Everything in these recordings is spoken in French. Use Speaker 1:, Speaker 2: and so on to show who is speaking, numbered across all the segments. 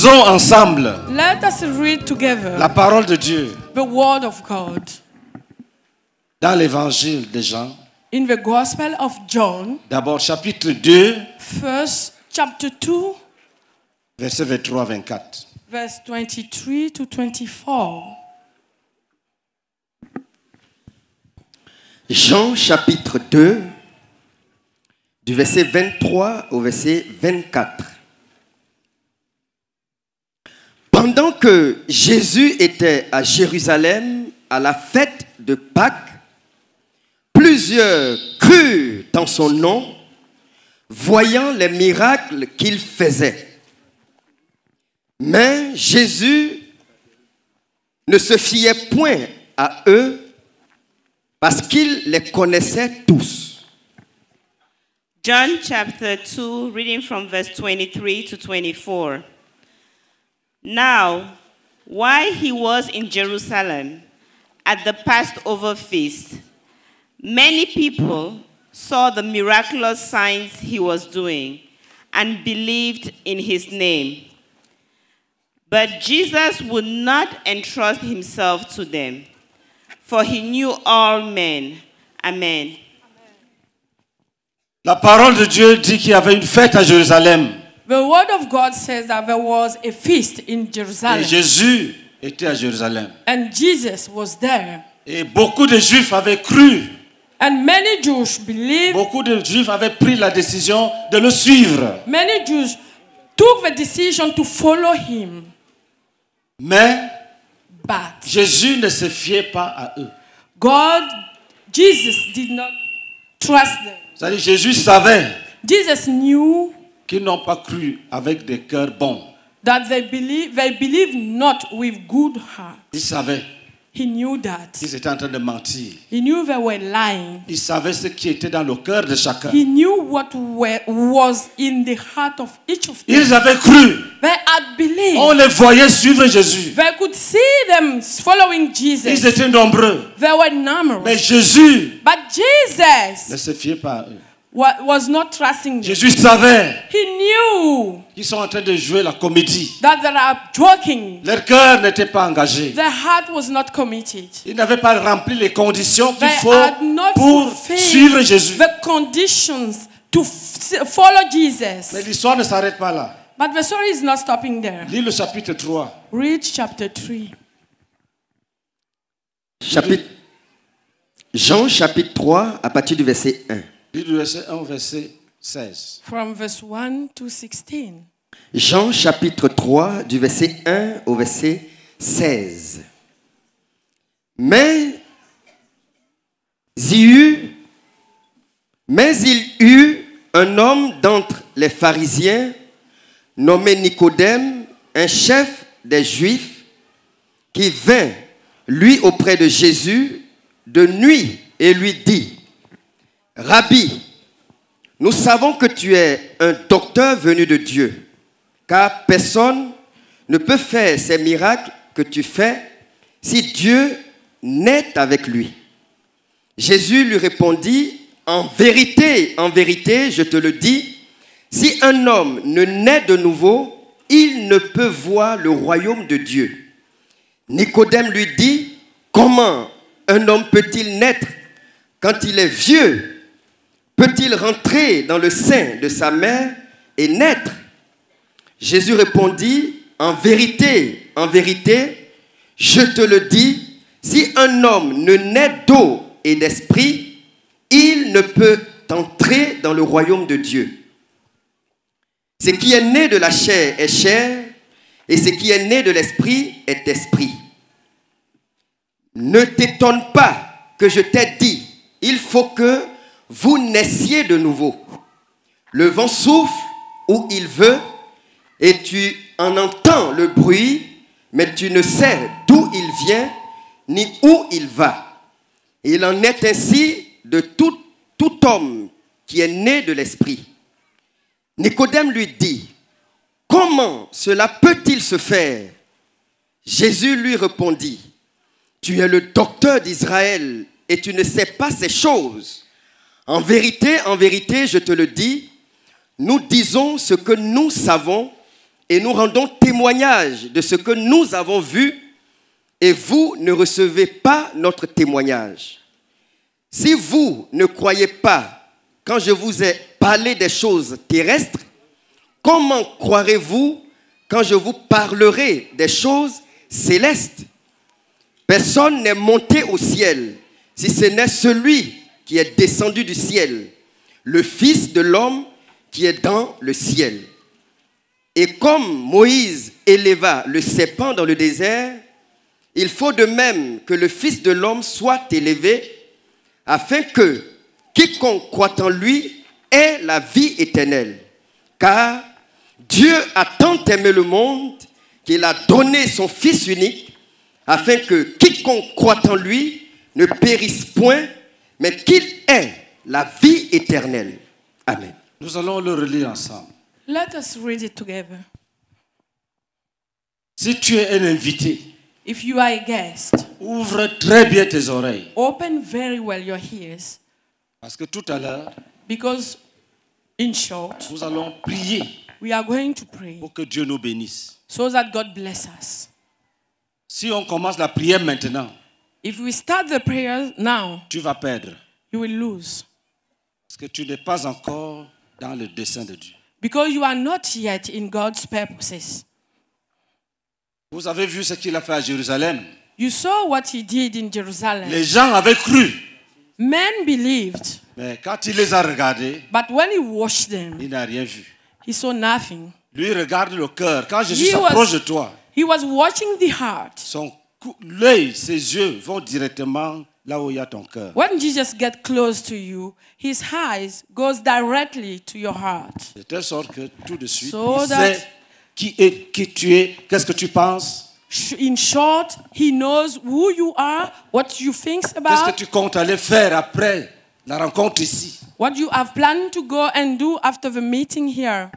Speaker 1: Lisons ensemble
Speaker 2: Let us read together la parole de Dieu of God.
Speaker 1: dans l'évangile de Jean.
Speaker 2: Gospel of John,
Speaker 1: D'abord chapitre 2,
Speaker 2: first 2,
Speaker 3: verset 23 24. 24. Jean chapitre 2, du verset 23 au verset 24. Pendant que Jésus était à Jérusalem à la fête de Pâques, plusieurs crurent en son nom, voyant les miracles qu'il faisait. Mais Jésus ne se fiait point à eux parce qu'il les connaissait tous.
Speaker 2: John chapter 2, reading from verse 23 to 24. Now, while he was in Jerusalem at the Passover feast, many people saw the miraculous signs he was doing and believed in his name. But Jesus would not entrust himself to them, for he knew all men. Amen.
Speaker 1: La parole de Dieu dit qu'il y avait une fête à Jérusalem.
Speaker 2: The word of God says that there was a feast in Jerusalem. Et
Speaker 1: Jésus était à Jérusalem.
Speaker 2: And Jesus was there.
Speaker 1: Et beaucoup de Juifs avaient cru. And many Jews believed. Beaucoup de Juifs avaient pris la décision de le suivre. Many Jews took the decision
Speaker 2: to follow him. Mais But Jésus ne se
Speaker 1: fiait pas à eux. God, Jesus did not trust them. C'est-à-dire Jésus savait. Jesus knew qui n'ont pas cru avec des cœurs bons. That they believe, they believe not with good heart. Ils savaient. He
Speaker 2: knew that.
Speaker 1: Ils étaient en train de mentir. He knew they were lying. Ils savaient ce qui était dans le cœur de chacun. He
Speaker 2: knew what were, was in the heart of each of them. Ils avaient cru. They had believed. On
Speaker 1: les voyait suivre Jésus.
Speaker 2: They could see them following Jesus. Ils
Speaker 1: étaient nombreux.
Speaker 2: They were numerous. Mais Jésus But Jesus
Speaker 1: ne se fiait pas à eux
Speaker 2: was not trusting Jésus savait. He knew.
Speaker 1: Ils sont en train de jouer la comédie. That they are joking. Leur cœur n'était pas engagé.
Speaker 2: Their heart was not committed.
Speaker 1: Ils n'avaient pas rempli les conditions qu'il faut
Speaker 2: pour suivre Jésus. The conditions to follow Jesus. Mais l'histoire ne s'arrête pas là. But the story is not stopping there. Lis le chapitre 3. Read chapter 3.
Speaker 3: Chapitre Jean chapitre 3 à partir du verset 1
Speaker 1: du verset 1 au verset 16.
Speaker 2: to 16.
Speaker 3: Jean chapitre 3 du verset 1 au verset 16. Mais il eut, mais il eut un homme d'entre les pharisiens nommé Nicodème, un chef des Juifs, qui vint, lui, auprès de Jésus de nuit et lui dit, Rabbi, nous savons que tu es un docteur venu de Dieu, car personne ne peut faire ces miracles que tu fais si Dieu n'est avec lui. Jésus lui répondit, En vérité, en vérité, je te le dis, si un homme ne naît de nouveau, il ne peut voir le royaume de Dieu. Nicodème lui dit, Comment un homme peut-il naître quand il est vieux Peut-il rentrer dans le sein de sa mère et naître Jésus répondit, En vérité, en vérité, je te le dis, si un homme ne naît d'eau et d'esprit, il ne peut entrer dans le royaume de Dieu. Ce qui est né de la chair est chair, et ce qui est né de l'esprit est esprit. Ne t'étonne pas que je t'ai dit, il faut que vous naissiez de nouveau. Le vent souffle où il veut et tu en entends le bruit, mais tu ne sais d'où il vient ni où il va. Il en est ainsi de tout, tout homme qui est né de l'Esprit. Nicodème lui dit, comment cela peut-il se faire Jésus lui répondit, tu es le docteur d'Israël et tu ne sais pas ces choses. En vérité, en vérité, je te le dis, nous disons ce que nous savons et nous rendons témoignage de ce que nous avons vu et vous ne recevez pas notre témoignage. Si vous ne croyez pas quand je vous ai parlé des choses terrestres, comment croirez-vous quand je vous parlerai des choses célestes Personne n'est monté au ciel si ce n'est celui qui est descendu du ciel, le Fils de l'homme qui est dans le ciel. Et comme Moïse éleva le serpent dans le désert, il faut de même que le Fils de l'homme soit élevé, afin que quiconque croit en lui ait la vie éternelle. Car Dieu a tant aimé le monde qu'il a donné son Fils unique, afin que quiconque croit en lui ne périsse point, mais qu'il ait la vie éternelle. Amen. Nous allons le relire ensemble.
Speaker 2: Let us read it together.
Speaker 1: Si tu es un invité, ouvre très bien tes oreilles.
Speaker 2: Open very well your ears. Parce que tout à l'heure,
Speaker 1: because in short, nous allons prier. Pour que Dieu nous bénisse.
Speaker 2: So that God bless us.
Speaker 1: Si on commence la prière maintenant, If we start the prayer now, tu vas perdre. You will lose. Parce que tu n'es pas encore dans le dessein de Dieu.
Speaker 2: Because you are not yet in God's purposes.
Speaker 1: Vous avez vu ce qu'il a fait à Jérusalem.
Speaker 2: You saw what he did in Jerusalem. Les
Speaker 1: gens avaient cru.
Speaker 2: Men believed.
Speaker 1: Mais quand il les a
Speaker 2: regardés, But when he watched them, il n'a rien vu. He saw nothing. Lui regarde le cœur.
Speaker 1: Quand Jésus s'approche de toi,
Speaker 2: he was watching the heart.
Speaker 1: Son l'œil, ses yeux vont directement là où il y a ton cœur.
Speaker 2: When Jesus gets close to you, his eyes goes directly to your heart.
Speaker 1: De telle sorte que tout de suite, so il sait qui est qui tu es, qu'est-ce que tu penses.
Speaker 2: In short, he knows who you are, what you think about. Qu'est-ce que tu
Speaker 1: comptes aller faire après la rencontre ici?
Speaker 2: What you have planned to go and do after the meeting here.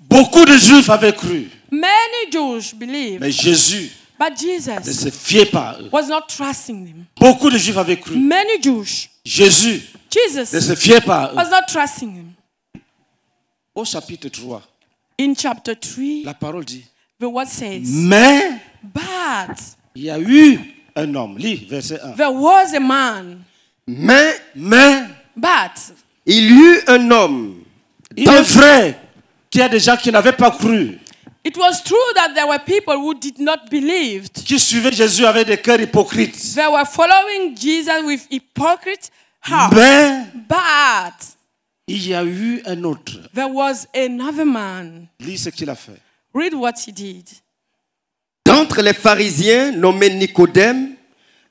Speaker 1: Beaucoup de Juifs avaient cru.
Speaker 2: Many Jews believed. Mais Jésus But Jesus ne
Speaker 1: se fiait pas à eux.
Speaker 2: Was not trusting them.
Speaker 1: Beaucoup de Juifs avaient cru.
Speaker 2: Many Jews. Jésus Jesus ne se fiait pas à eux. Was not trusting them.
Speaker 1: Au chapitre 3,
Speaker 2: In chapter 3 la parole dit the word says, Mais but, il y
Speaker 1: a eu un homme. Lis verset 1. There was a man. Mais, mais, but, il y eut un homme. Il frère, qui qu'il y a des gens qui n'avaient pas cru.
Speaker 2: It was true that there were people who did not believe.
Speaker 1: Qui suivaient Jésus avec des cœurs hypocrites.
Speaker 2: They were following Jesus with hypocrite hearts. Mais But il y a eu un autre. There was another man.
Speaker 3: Lis ce qu'il a fait.
Speaker 2: Read what he did.
Speaker 3: D'entre les pharisiens nommé Nicodème,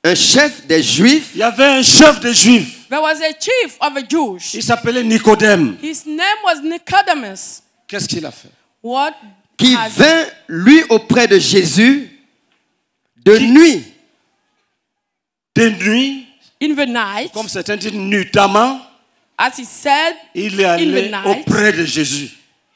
Speaker 3: un chef des Juifs. Il y avait un chef des Juifs.
Speaker 1: There was a chief of the Jews. Il s'appelait Nicodème.
Speaker 2: His name was Nicodemus.
Speaker 1: Qu'est-ce qu'il a fait?
Speaker 3: What qui ah, vint lui auprès de Jésus de nuit. De nuit. Comme certains disent nuitamment.
Speaker 2: As he said, il est allé auprès de Jésus.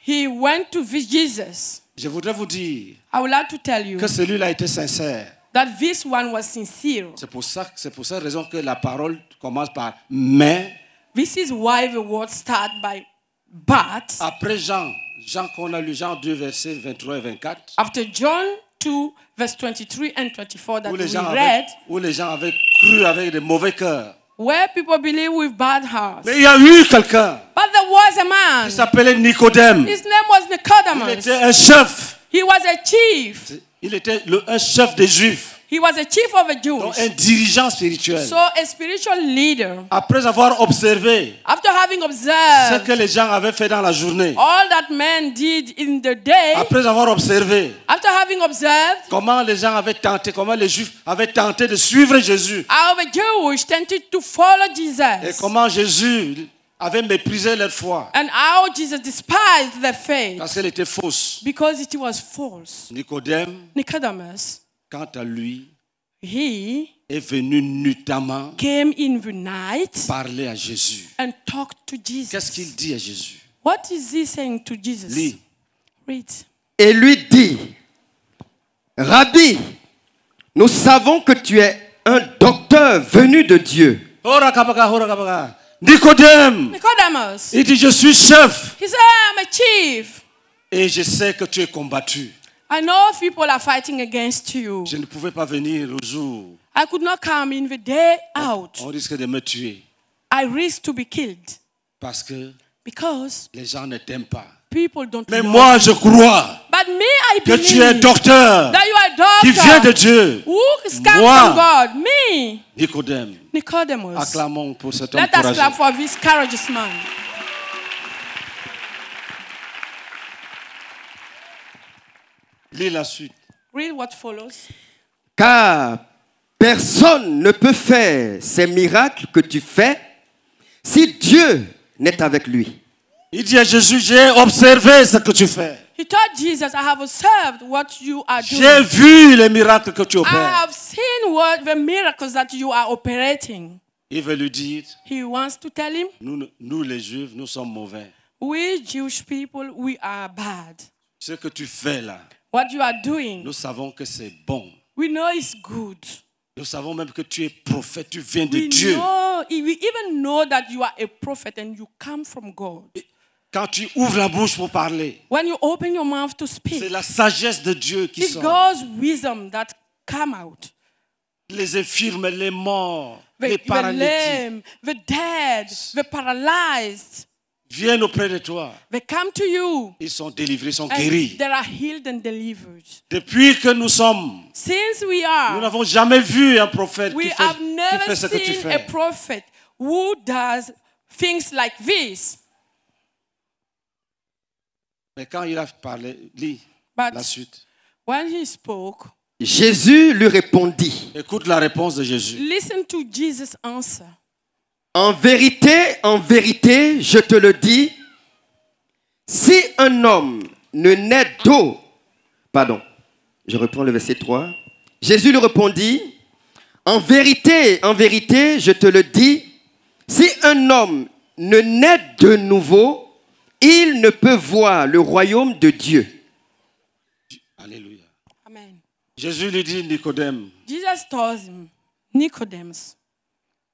Speaker 2: He went to
Speaker 1: Jesus. Je voudrais vous dire que celui-là était sincère. That this one was sincere. C'est pour ça, c'est pour cette raison que la parole commence par mais.
Speaker 2: This is why the word start by but. Après
Speaker 1: Jean. Jean qu'on a lu Jean 2 verset 23 et 24. After John 2 verse 23 and 24 that où les we gens read, avaient, où les gens avaient cru avec des mauvais cœurs.
Speaker 2: Where people believe with bad hearts.
Speaker 1: Mais il y a eu quelqu'un.
Speaker 2: But there was a man. Il
Speaker 1: s'appelait Nicodème.
Speaker 2: His name was Nicodemus. Il était un chef. He was a chief.
Speaker 1: Il était le, un chef des Juifs. He
Speaker 2: was a chief of Jews. Donc un dirigeant
Speaker 1: spirituel. So
Speaker 2: a spiritual leader.
Speaker 1: Après avoir observé
Speaker 2: After having observed ce
Speaker 1: que les gens avaient fait dans la journée.
Speaker 2: All that men did
Speaker 1: in the day. Après avoir observé After having observed comment les gens avaient tenté, comment les Juifs avaient tenté de suivre Jésus. How the Jewish tented to follow Jesus. Et comment Jésus avait méprisé leur foi.
Speaker 2: And how Jesus despised their faith. Parce qu'elle était fausse. Because it was false. Nicodème. Nicodemus quant à lui, il est venu nuitamment parler à Jésus. Qu'est-ce qu'il dit à Jésus What is he saying to Jesus?
Speaker 1: Read.
Speaker 3: Et lui dit, Rabbi, nous savons que tu es un docteur venu de Dieu. Nicodème,
Speaker 2: Nicodemus.
Speaker 3: il dit, je suis chef.
Speaker 2: chief.
Speaker 1: Et je sais que tu es combattu.
Speaker 2: I know people are fighting against you. Je ne pouvais pas venir au jour. I could not come in the day out.
Speaker 1: On, risque de me tuer.
Speaker 2: I risk to be killed. Parce que Because
Speaker 1: les gens ne t'aiment pas.
Speaker 2: People don't Mais moi, you. je crois But me, I que tu es docteur that you are doctor, qui vient de Dieu. Who moi, from God. Me. Nicodème. Nicodemus.
Speaker 1: Acclamons pour cet homme Let Us clap
Speaker 2: for this courageous man.
Speaker 1: Lis la suite.
Speaker 2: Read what follows.
Speaker 3: Car personne ne peut faire ces miracles que tu fais si Dieu n'est avec lui. Il dit à Jésus, j'ai observé ce que tu fais.
Speaker 2: He told Jesus, I have observed what you are doing. J'ai
Speaker 1: vu les miracles que tu opères. I
Speaker 2: have seen what the miracles that you are operating.
Speaker 1: Il veut lui dire.
Speaker 2: He wants to tell him. Nous, nous
Speaker 1: les Juifs, nous sommes mauvais.
Speaker 2: We Jewish people, we are bad.
Speaker 1: Ce que tu fais là. What you are doing. Nous savons que c'est bon. We know it's good. Nous savons même que tu es prophète, tu viens de we Dieu.
Speaker 2: Know, we even know that you are a prophet and you come from God.
Speaker 1: Quand tu ouvres la bouche pour parler, When you open your mouth to speak, c'est la sagesse de Dieu qui it's sort. God's
Speaker 2: wisdom that come out.
Speaker 1: Les infirmes, les morts, the, les paralytiques, the lame, the dead, the paralyzed. viennent auprès de toi. They come to you. Ils sont délivrés, sont and guéris.
Speaker 2: They are healed and delivered.
Speaker 1: Depuis que nous sommes,
Speaker 2: Since we are, nous
Speaker 1: n'avons jamais vu un prophète qui fait, have never qui fait ce que tu fais. A
Speaker 2: prophet who does things like this.
Speaker 1: Mais quand il a parlé, lis But la suite.
Speaker 2: When he spoke,
Speaker 3: Jésus lui répondit. Écoute la réponse de Jésus.
Speaker 2: Listen to Jesus' answer.
Speaker 3: En vérité, en vérité, je te le dis, si un homme ne naît d'eau, pardon, je reprends le verset 3, Jésus lui répondit, en vérité, en vérité, je te le dis, si un homme ne naît de nouveau, il ne peut voir le royaume de Dieu.
Speaker 1: Alléluia. Jésus lui dit,
Speaker 3: Nicodème.
Speaker 2: Jesus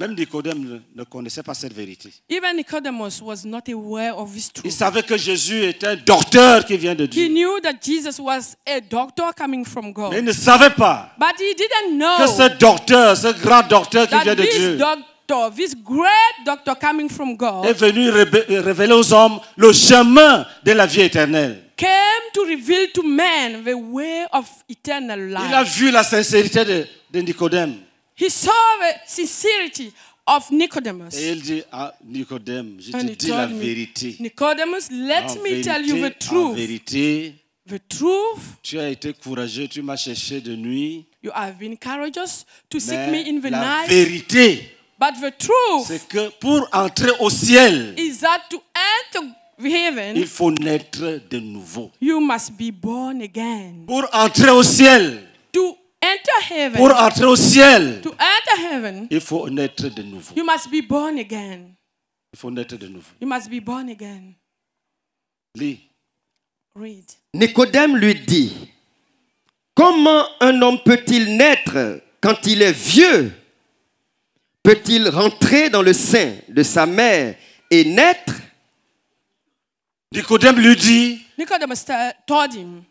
Speaker 1: Même Nicodème ne connaissait pas cette vérité.
Speaker 2: Even Nicodemus was not aware of
Speaker 1: this truth. Il savait que Jésus était un docteur qui vient de Dieu. He knew that Jesus was a doctor coming from God. Mais il ne savait pas
Speaker 2: But he didn't know que ce
Speaker 1: docteur, ce grand docteur qui vient de Dieu,
Speaker 2: doctor, this great doctor coming from God, est
Speaker 1: venu révéler aux hommes le chemin de la vie éternelle.
Speaker 2: Came to reveal to men the way of eternal life. Il a vu
Speaker 1: la sincérité de, de Nicodème.
Speaker 2: He saw the sincerity of Nicodemus. Et
Speaker 1: il dit à Nicodème, je te dis la vérité.
Speaker 2: Nicodemus, let en me vérité, tell you the truth. En
Speaker 1: vérité, the truth. Tu as été courageux, tu m'as cherché de nuit. You have been courageous to seek me in the la night. Vérité. But the truth. C'est que pour entrer au ciel.
Speaker 2: Is that to enter Heaven, il
Speaker 1: faut naître de nouveau.
Speaker 2: You must be born again.
Speaker 1: Pour entrer au ciel.
Speaker 2: To pour entrer au
Speaker 1: ciel, il faut naître de nouveau.
Speaker 2: You must be born again.
Speaker 1: Il faut naître de nouveau.
Speaker 2: You must Lis. Read.
Speaker 3: Nicodème lui dit, comment un homme peut-il naître quand il est vieux Peut-il rentrer dans le sein de sa mère et naître Nicodème lui dit,
Speaker 2: Nicodème told him,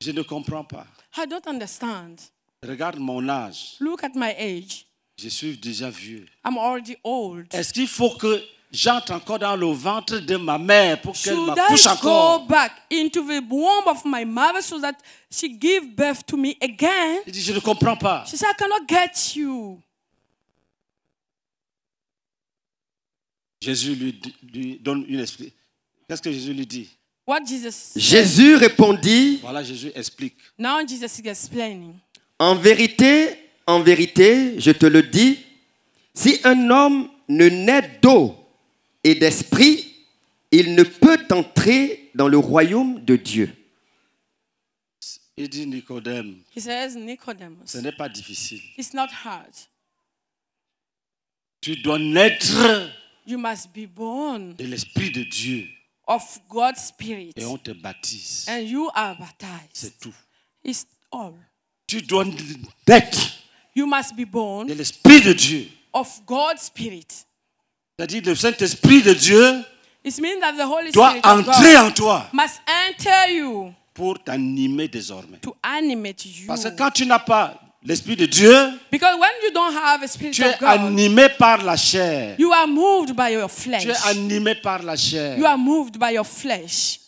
Speaker 3: je ne
Speaker 1: comprends pas.
Speaker 2: I don't understand.
Speaker 1: Regarde mon âge.
Speaker 2: Look at my age.
Speaker 1: Je suis déjà vieux.
Speaker 2: I'm already old.
Speaker 1: Est-ce qu'il faut que j'entre encore dans le ventre de ma mère pour qu'elle m'accouche encore? Should I go back into the womb of my mother so that
Speaker 2: she give birth to me again? dit, je ne comprends pas. She said, I cannot get you.
Speaker 1: Jésus lui, lui donne une explication.
Speaker 3: Qu'est-ce que Jésus lui dit? Jésus répondit. Voilà, Jésus explique.
Speaker 2: Now Jesus is explaining.
Speaker 3: En vérité, en vérité, je te le dis, si un homme ne naît d'eau et d'esprit, il ne peut entrer dans le royaume de Dieu. Il dit Nicodème.
Speaker 2: He says, Nicodemus,
Speaker 3: ce n'est pas difficile.
Speaker 2: It's not hard.
Speaker 1: Tu dois naître
Speaker 2: you must be born
Speaker 1: de l'esprit de
Speaker 2: Dieu of God's spirit. Et on te baptise. And you are baptized. C'est tout. It's all. Tu dois That. You must be born. De l'esprit de Dieu. Of God's spirit.
Speaker 1: C'est-à-dire le Saint-Esprit de Dieu
Speaker 2: It means that the Holy doit Spirit entrer en toi must enter you
Speaker 1: pour t'animer désormais.
Speaker 2: To animate you. Parce que
Speaker 1: quand tu n'as pas L'esprit de Dieu.
Speaker 2: Because when you don't have a spirit tu es of God,
Speaker 1: animé par la chair.
Speaker 2: You are moved by your flesh. Tu es
Speaker 1: animé par la chair.
Speaker 2: You are moved by your flesh.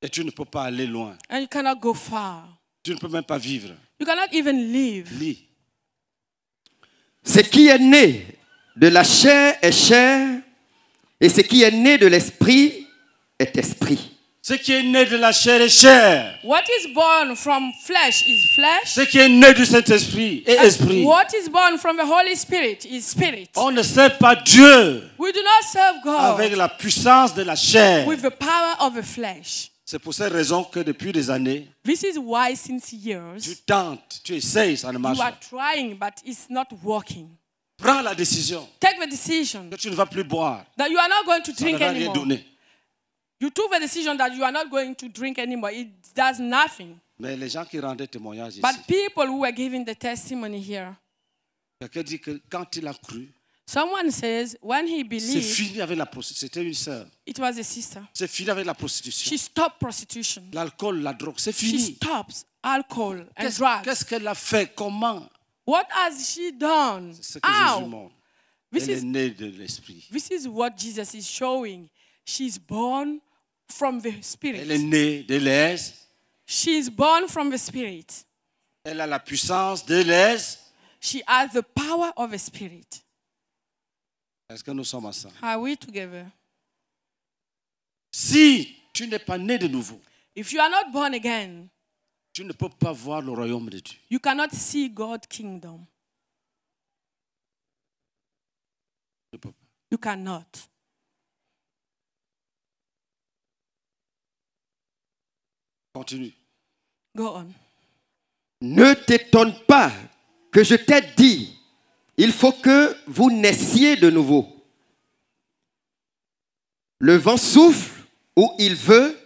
Speaker 1: Et tu ne peux pas aller loin.
Speaker 2: And you cannot go far.
Speaker 1: Tu ne peux même pas vivre.
Speaker 2: You cannot even live. Lis.
Speaker 3: Ce qui est né de la chair est chair, et ce qui est né de l'esprit est esprit. Ce qui est né de la chair est chair.
Speaker 1: What
Speaker 2: is born from flesh is flesh.
Speaker 3: Ce qui est né du Saint-Esprit est esprit. What
Speaker 2: is born from the Holy Spirit is spirit.
Speaker 1: On ne sert pas Dieu.
Speaker 2: We do not serve God. Avec
Speaker 1: la puissance de la chair. With the
Speaker 2: power of the flesh.
Speaker 1: C'est pour cette raison que depuis des années,
Speaker 2: This is why since years, tu
Speaker 1: tentes, tu essayes, ça ne marche pas. You
Speaker 2: are trying, but it's not working. Prends la décision Take the decision que tu ne vas plus boire. That you are not going to drink anymore. donner. You took a decision that you are not going to drink anymore. It does nothing.
Speaker 1: Mais les gens qui rendaient témoignage But ici,
Speaker 2: people who were giving the testimony here,
Speaker 1: dit que quand il a cru,
Speaker 2: someone says when he believes. believed,
Speaker 1: fini avec la une
Speaker 2: it was a sister.
Speaker 1: fini avec la prostitution. She stopped prostitution. L'alcool, la drogue, She
Speaker 2: stops alcohol and
Speaker 1: drugs. a fait Comment What has she
Speaker 2: done? ce que How?
Speaker 1: This Elle est is, née de
Speaker 2: this is what Jesus is showing. She's born from the Spirit. Elle
Speaker 1: est née de She
Speaker 2: is born from the Spirit. Elle a la puissance de She has the power of the Spirit.
Speaker 1: Est-ce que nous sommes ensemble?
Speaker 2: Are we together?
Speaker 1: Si tu n'es pas né de nouveau,
Speaker 2: If you are not born again,
Speaker 1: tu ne peux pas voir le royaume de Dieu.
Speaker 2: you cannot see God's kingdom. Tu ne peux pas. You cannot.
Speaker 3: Continue. Go on. Ne t'étonne pas que je t'ai dit, il faut que vous naissiez de nouveau. Le vent souffle où il veut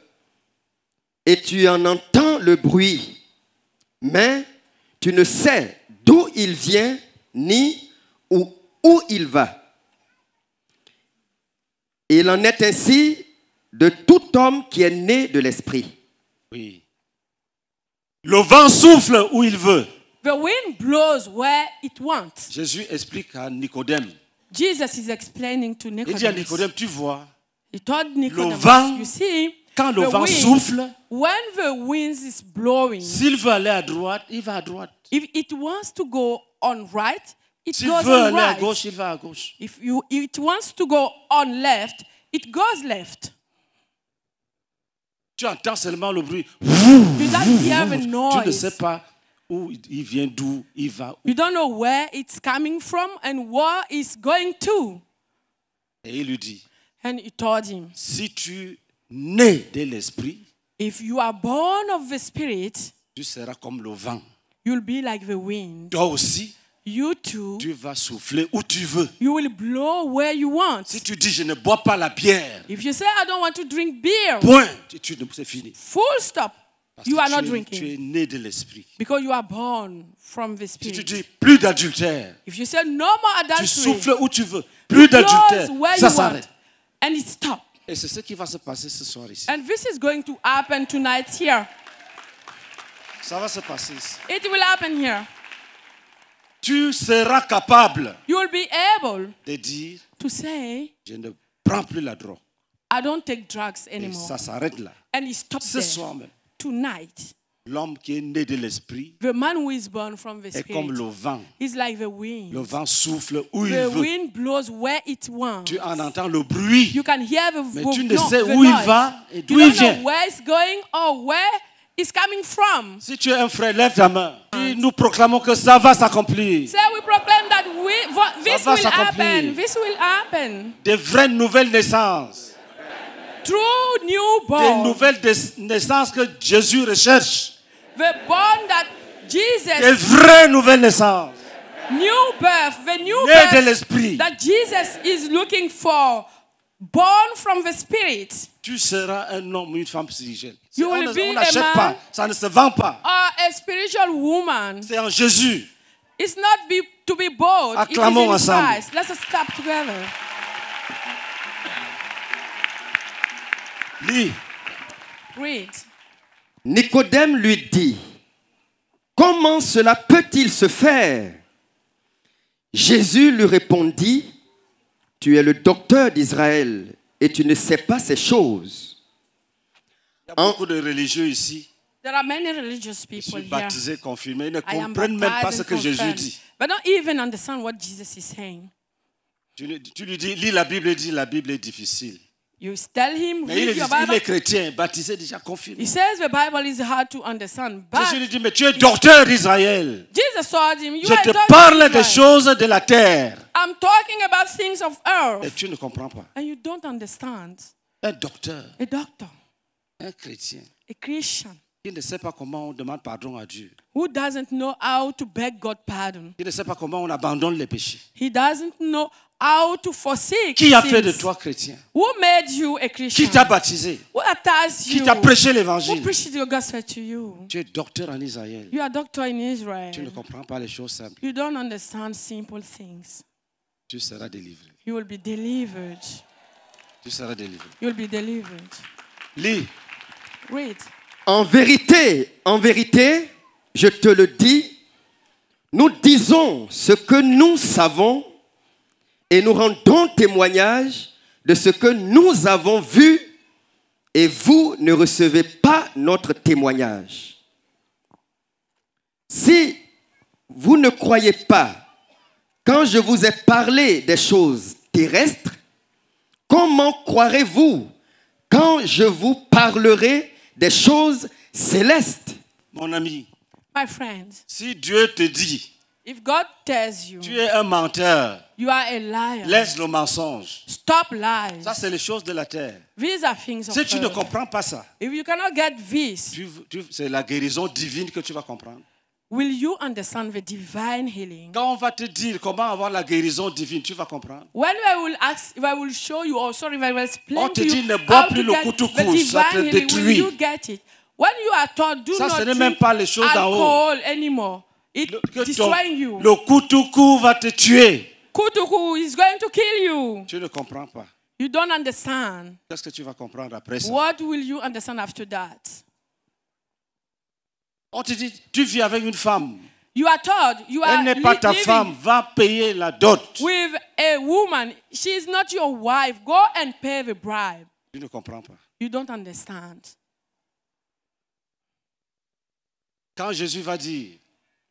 Speaker 3: et tu en entends le bruit, mais tu ne sais d'où il vient ni où, où il va. Il en est ainsi de tout homme qui est né de l'Esprit. Oui. Le vent souffle où il veut.
Speaker 2: The wind blows where it wants.
Speaker 1: Jésus explique à Nicodème.
Speaker 2: Jesus is explaining to Nicodemus. Il dit à Nicodème, tu vois. He told Nicodemus, le vent, you see, quand le vent wind, souffle, when the wind is blowing, s'il veut aller à droite, il va à droite. If it wants to go on right, it goes veut aller right. à gauche, il va à gauche. If you, if it wants to go on left, it goes left.
Speaker 1: Tu entends seulement le bruit. You Tu ne sais pas où il vient, d'où il va. Où. You
Speaker 2: don't know where it's coming from and where it's going to. Et il lui dit. And he told him. Si tu nais de l'esprit. If you are born of the spirit.
Speaker 1: Tu seras comme le vent.
Speaker 2: You'll be like the wind.
Speaker 1: Toi aussi. You too, tu vas souffler où tu veux. you will blow where you want. Si tu dis je ne bois pas la bière,
Speaker 2: If you say, I don't want to drink beer, point,
Speaker 1: tu- tu- c'est fini. full
Speaker 2: stop, Parce you are not es- Tu drinking
Speaker 1: es né de l'esprit.
Speaker 2: because you are born from the Si tu dis
Speaker 1: plus d'adultère,
Speaker 2: If you say, no more adultery, tu souffles où
Speaker 1: tu veux, plus d'adultère, ça s'arrête. and it stops. Et c'est ce qui va se passer ce soir ici. And
Speaker 2: this is going to happen tonight here.
Speaker 1: Ça va se passer ici.
Speaker 2: It will happen here
Speaker 1: tu seras capable
Speaker 2: you will be able de dire to say,
Speaker 1: Je ne prends plus la drogue.
Speaker 2: I don't take drugs anymore. Et ça s'arrête là. And it stops Ce soir même. Tonight.
Speaker 1: L'homme qui est né de l'esprit
Speaker 2: the the man who is born from spirit est comme le vent. Like the wind.
Speaker 1: Le vent souffle où the il veut. Wind
Speaker 2: blows where it wants.
Speaker 1: Tu en entends le bruit, you can
Speaker 2: hear the mais tu ne sais où il va et d'où il vient is coming
Speaker 1: from. Si tu es un frère, lève ta main. Nous proclamons que ça va s'accomplir. Say
Speaker 2: we proclaim that we, this ça va will happen. This will happen.
Speaker 1: Des vraies nouvelles naissances. True new born. Des nouvelles naissances que Jésus recherche.
Speaker 2: The born that Jesus. Des vraies
Speaker 1: nouvelles naissances.
Speaker 2: New birth, the new Né birth de l'esprit. that Jesus is looking for, born from the spirit.
Speaker 1: Tu seras un homme, une femme spirituelle. You on n'achète pas, ça ne se vend pas.
Speaker 2: C'est en Jésus. It's not to be Acclamons ensemble. Let's together. Read.
Speaker 3: Nicodème lui dit, comment cela peut-il se faire Jésus lui répondit, tu es le docteur d'Israël et tu ne sais pas ces choses.
Speaker 1: Il y a beaucoup de religieux ici. There are
Speaker 2: many religious people Je suis baptisé,
Speaker 1: here. confirmé, ils ne I comprennent même pas ce que Jésus dit.
Speaker 2: But don't even understand what Jesus is saying.
Speaker 1: Tu, lui, tu lui dis, lis la Bible, dis, la Bible est difficile. You
Speaker 2: tell him, mais il, est, il est
Speaker 1: chrétien, baptisé déjà, confirmé. He
Speaker 2: says the Bible is hard to understand,
Speaker 1: but Jésus lui dit, mais tu es docteur d'Israël.
Speaker 2: Jesus told him, you Je are te parle
Speaker 1: des choses de la terre.
Speaker 2: I'm talking about things of earth. Et
Speaker 1: tu ne comprends pas.
Speaker 2: And you don't understand.
Speaker 1: Un docteur. A doctor. Un chrétien. A Christian. Qui ne sait pas comment on demande pardon à Dieu. Who doesn't know how to beg God pardon. Qui ne sait pas comment on abandonne les péchés.
Speaker 2: He doesn't know how to forsake Qui a fait de toi chrétien? Who made you a Christian? Qui t'a baptisé? Who baptized you? Qui t'a prêché l'évangile? Who preached the gospel to you?
Speaker 1: Tu es docteur en Israël. You
Speaker 2: are doctor in Israel. Tu ne
Speaker 1: comprends pas les choses simples.
Speaker 2: You don't understand simple things.
Speaker 1: Tu seras délivré.
Speaker 2: You will be delivered.
Speaker 1: Tu seras
Speaker 3: délivré.
Speaker 2: You will be delivered.
Speaker 3: Lis. En vérité, en vérité, je te le dis, nous disons ce que nous savons et nous rendons témoignage de ce que nous avons vu et vous ne recevez pas notre témoignage. Si vous ne croyez pas quand je vous ai parlé des choses terrestres, comment croirez-vous quand je vous parlerai des choses célestes. Mon
Speaker 1: ami, My friend, si Dieu
Speaker 3: te dit,
Speaker 2: if you,
Speaker 1: tu es un menteur,
Speaker 2: are a liar. laisse
Speaker 1: le mensonge.
Speaker 2: Stop Ça,
Speaker 1: c'est les choses de la terre.
Speaker 2: These si tu ne comprends
Speaker 1: pas ça, c'est la guérison divine que tu vas comprendre.
Speaker 2: Will you understand the divine healing?
Speaker 1: Quand on va te dire comment avoir la guérison divine, tu vas comprendre.
Speaker 2: When I will ask, if I will show you, or oh, sorry, if I will explain on you dit ne bois plus le Will you get it? When you are taught, do ça, not drink alcohol même pas les Anymore. It le, destroying you.
Speaker 1: Le kutuku va te tuer.
Speaker 2: Kutuku is going to kill you. Tu ne comprends pas. You don't understand.
Speaker 1: Qu'est-ce que tu vas comprendre après ça?
Speaker 2: What will you understand after that?
Speaker 1: On te dit, tu vis avec une femme.
Speaker 2: You are told you are Elle n'est pas ta femme,
Speaker 1: va payer la dot.
Speaker 2: With a woman, she is not your wife. Go and pay the bribe. Tu ne comprends pas. You don't understand.
Speaker 1: Quand Jésus va dire,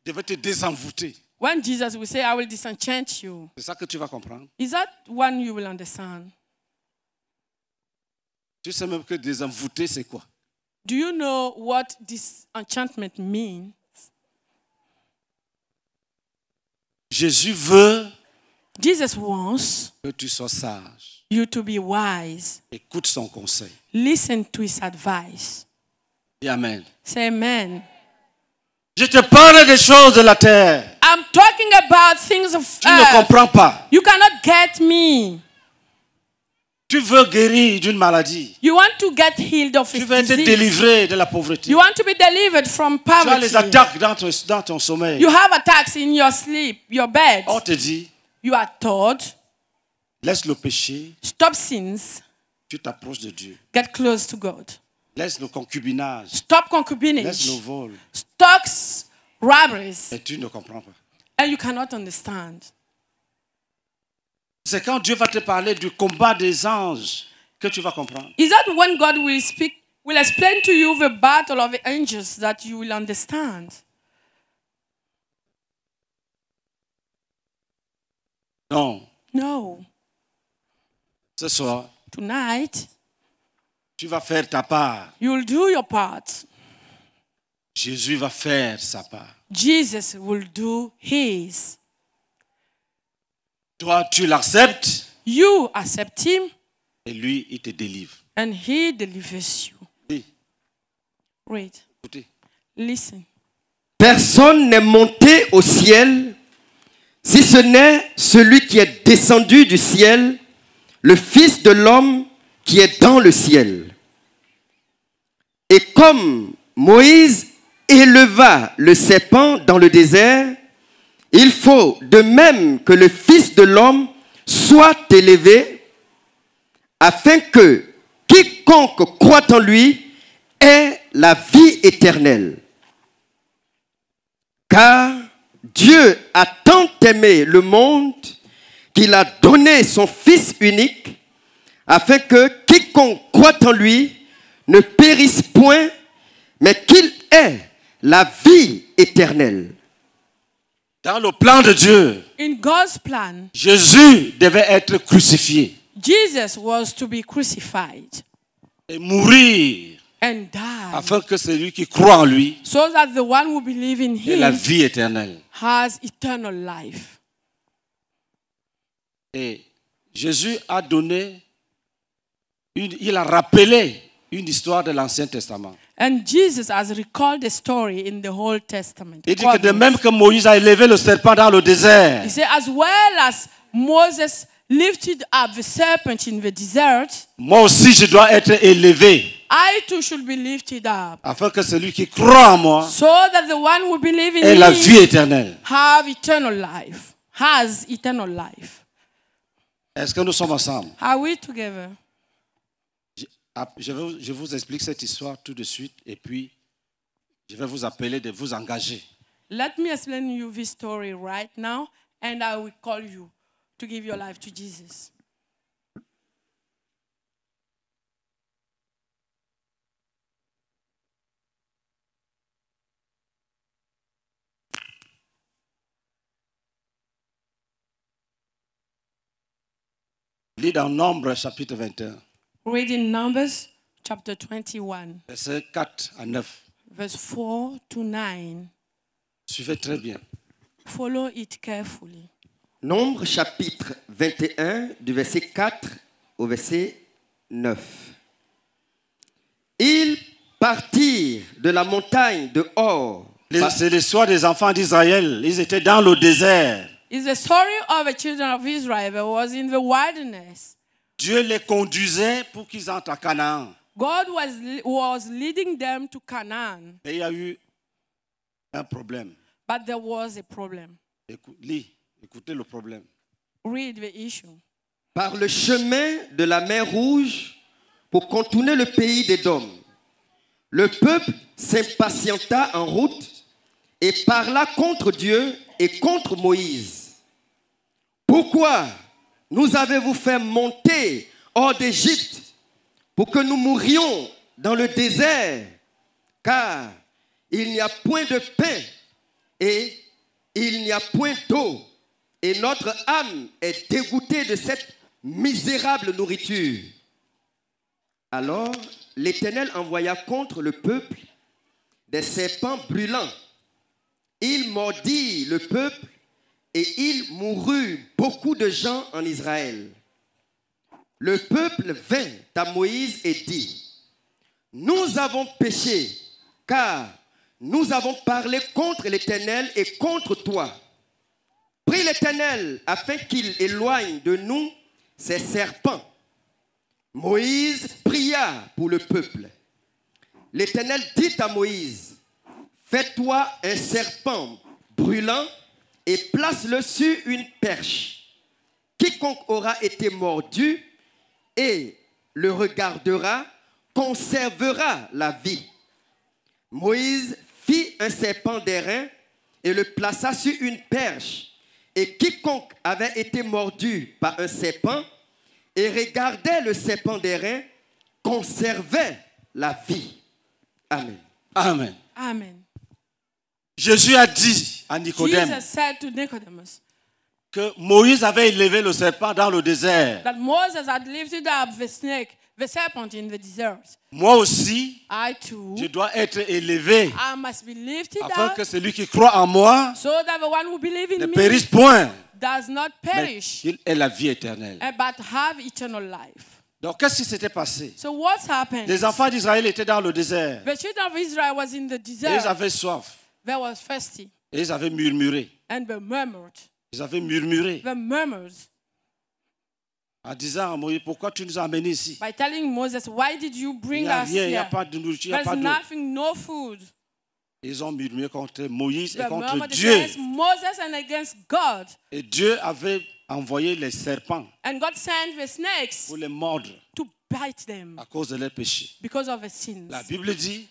Speaker 1: je vais te désenvoûter. When Jesus will say, I will disenchant you. C'est ça que tu vas comprendre.
Speaker 2: Is that one you will understand?
Speaker 1: Tu sais même que désenvoûter, c'est quoi?
Speaker 2: Do you know what disenchantment means? Jésus veut Jesus wants
Speaker 1: que tu sois sage.
Speaker 2: You to be wise.
Speaker 1: Écoute son conseil.
Speaker 2: Listen to his advice. amen. Say amen.
Speaker 1: Je te parle des choses de la terre.
Speaker 2: I'm talking about things of tu ne
Speaker 1: comprends pas.
Speaker 2: You cannot get me. Tu veux guérir d'une maladie. You want to get healed of tu veux disease. être délivré de la pauvreté. You want to be delivered
Speaker 1: from poverty. Tu as les attaques dans ton, dans ton sommeil. You
Speaker 2: have attacks in your sleep, your bed. On te dit. You are taught. Laisse le péché. Stop sins.
Speaker 1: Tu t'approches de Dieu. Get close to God. Laisse le concubinage. Stop concubinage. Laisse le vol.
Speaker 2: Stop robberies.
Speaker 1: Et tu ne comprends pas.
Speaker 2: And you cannot understand.
Speaker 1: C'est quand Dieu va te parler du combat des anges que tu vas comprendre.
Speaker 2: Is that when God will speak, will explain to you the battle of the angels that you will understand? Non. No. Ce soir. Tonight.
Speaker 1: Tu vas faire ta part. You'll do your part. Jésus va faire sa part.
Speaker 2: Jesus will do his.
Speaker 1: Toi, tu l'acceptes. You
Speaker 2: accept him. Et lui, il te délivre. And he delivers you. Oui. Listen.
Speaker 3: Personne n'est monté au ciel si ce n'est celui qui est descendu du ciel, le Fils de l'homme qui est dans le ciel. Et comme Moïse éleva le serpent dans le désert, il faut de même que le Fils de l'homme soit élevé afin que quiconque croit en lui ait la vie éternelle. Car Dieu a tant aimé le monde qu'il a donné son Fils unique afin que quiconque croit en lui ne périsse point, mais qu'il ait la vie éternelle. Dans le plan de Dieu,
Speaker 1: Jésus devait être crucifié Jesus et mourir afin que celui qui croit en lui
Speaker 2: ait la
Speaker 1: vie éternelle. Et Jésus a donné, il a rappelé une histoire de l'Ancien Testament.
Speaker 2: And Jesus has recalled the story in the Old Testament.
Speaker 1: Il dit que de même que Moïse a élevé le serpent dans le désert. He
Speaker 2: said, as well as Moses lifted up the serpent in the desert.
Speaker 1: Moi aussi je dois être élevé.
Speaker 2: I too should be lifted up.
Speaker 1: Afin que celui qui croit en moi
Speaker 2: so that the one who believes in me la vie éternelle. Have eternal life. Has eternal life.
Speaker 1: Est-ce que nous sommes ensemble?
Speaker 2: Are we together?
Speaker 1: Ah, je, vous explique cette histoire tout de suite et puis je vais vous appeler de vous engager.
Speaker 2: Let me explain you this story right now and I will call you to give your life to Jesus.
Speaker 1: Lis dans Nombre chapitre 21.
Speaker 2: Reading Numbers chapter 21.
Speaker 1: Verset 4 à 9.
Speaker 2: Verse 4 to 9.
Speaker 3: Suivez très bien.
Speaker 2: Follow it carefully.
Speaker 3: Nombre chapitre 21 du verset 4 au verset 9. Ils partirent de la montagne de
Speaker 1: Or. C'est l'histoire des enfants d'Israël. Ils étaient dans le désert.
Speaker 2: It's the story of the children of Israel was in the wilderness.
Speaker 1: Dieu les conduisait pour qu'ils entrent à Canaan.
Speaker 2: God was, was leading them to Canaan.
Speaker 1: Et il y a eu
Speaker 3: un problème.
Speaker 2: But there was a problem.
Speaker 3: Écoute, lis, écoutez le problème.
Speaker 2: Read the issue.
Speaker 3: Par le chemin de la mer Rouge pour contourner le pays des Doms, le peuple s'impatienta en route et parla contre Dieu et contre Moïse. Pourquoi nous avez-vous fait monter hors d'Égypte pour que nous mourions dans le désert, car il n'y a point de pain et il n'y a point d'eau, et notre âme est dégoûtée de cette misérable nourriture. Alors l'Éternel envoya contre le peuple des serpents brûlants. Il mordit le peuple et il mourut beaucoup de gens en Israël. Le peuple vint à Moïse et dit, nous avons péché, car nous avons parlé contre l'Éternel et contre toi. Prie l'Éternel afin qu'il éloigne de nous ces serpents. Moïse pria pour le peuple. L'Éternel dit à Moïse, fais-toi un serpent brûlant et place-le sur une perche. Quiconque aura été mordu et le regardera conservera la vie. Moïse fit un serpent d'airain et le plaça sur une perche. Et quiconque avait été mordu par un serpent et regardait le serpent d'airain conservait la vie. Amen. Amen. Amen. Jésus a dit à Nicodème que
Speaker 1: Moïse avait élevé le serpent dans le désert. Moi aussi,
Speaker 2: je
Speaker 1: dois être élevé afin que celui qui croit en moi
Speaker 2: ne périsse point, mais
Speaker 1: ait la vie éternelle.
Speaker 2: Eh,
Speaker 1: Donc, qu'est-ce qui s'était passé Les enfants d'Israël étaient dans le désert.
Speaker 2: ils avaient
Speaker 1: soif. They were thirsty. Et ils avaient murmuré. And they murmured. Ils avaient murmuré. They murmured. En disant à Moïse, pourquoi tu nous as amenés ici? By telling
Speaker 2: Moses, why did you bring us here? Il n'y a pas de
Speaker 1: nourriture, il n'y a pas d'eau. There's
Speaker 2: nothing, no food.
Speaker 1: Ils ont murmuré contre Moïse et contre Dieu.
Speaker 2: Moses and against God.
Speaker 1: Et Dieu avait envoyé les serpents
Speaker 2: And God sent the snakes pour les mordre. To
Speaker 1: à cause de leurs péchés
Speaker 2: La Bible dit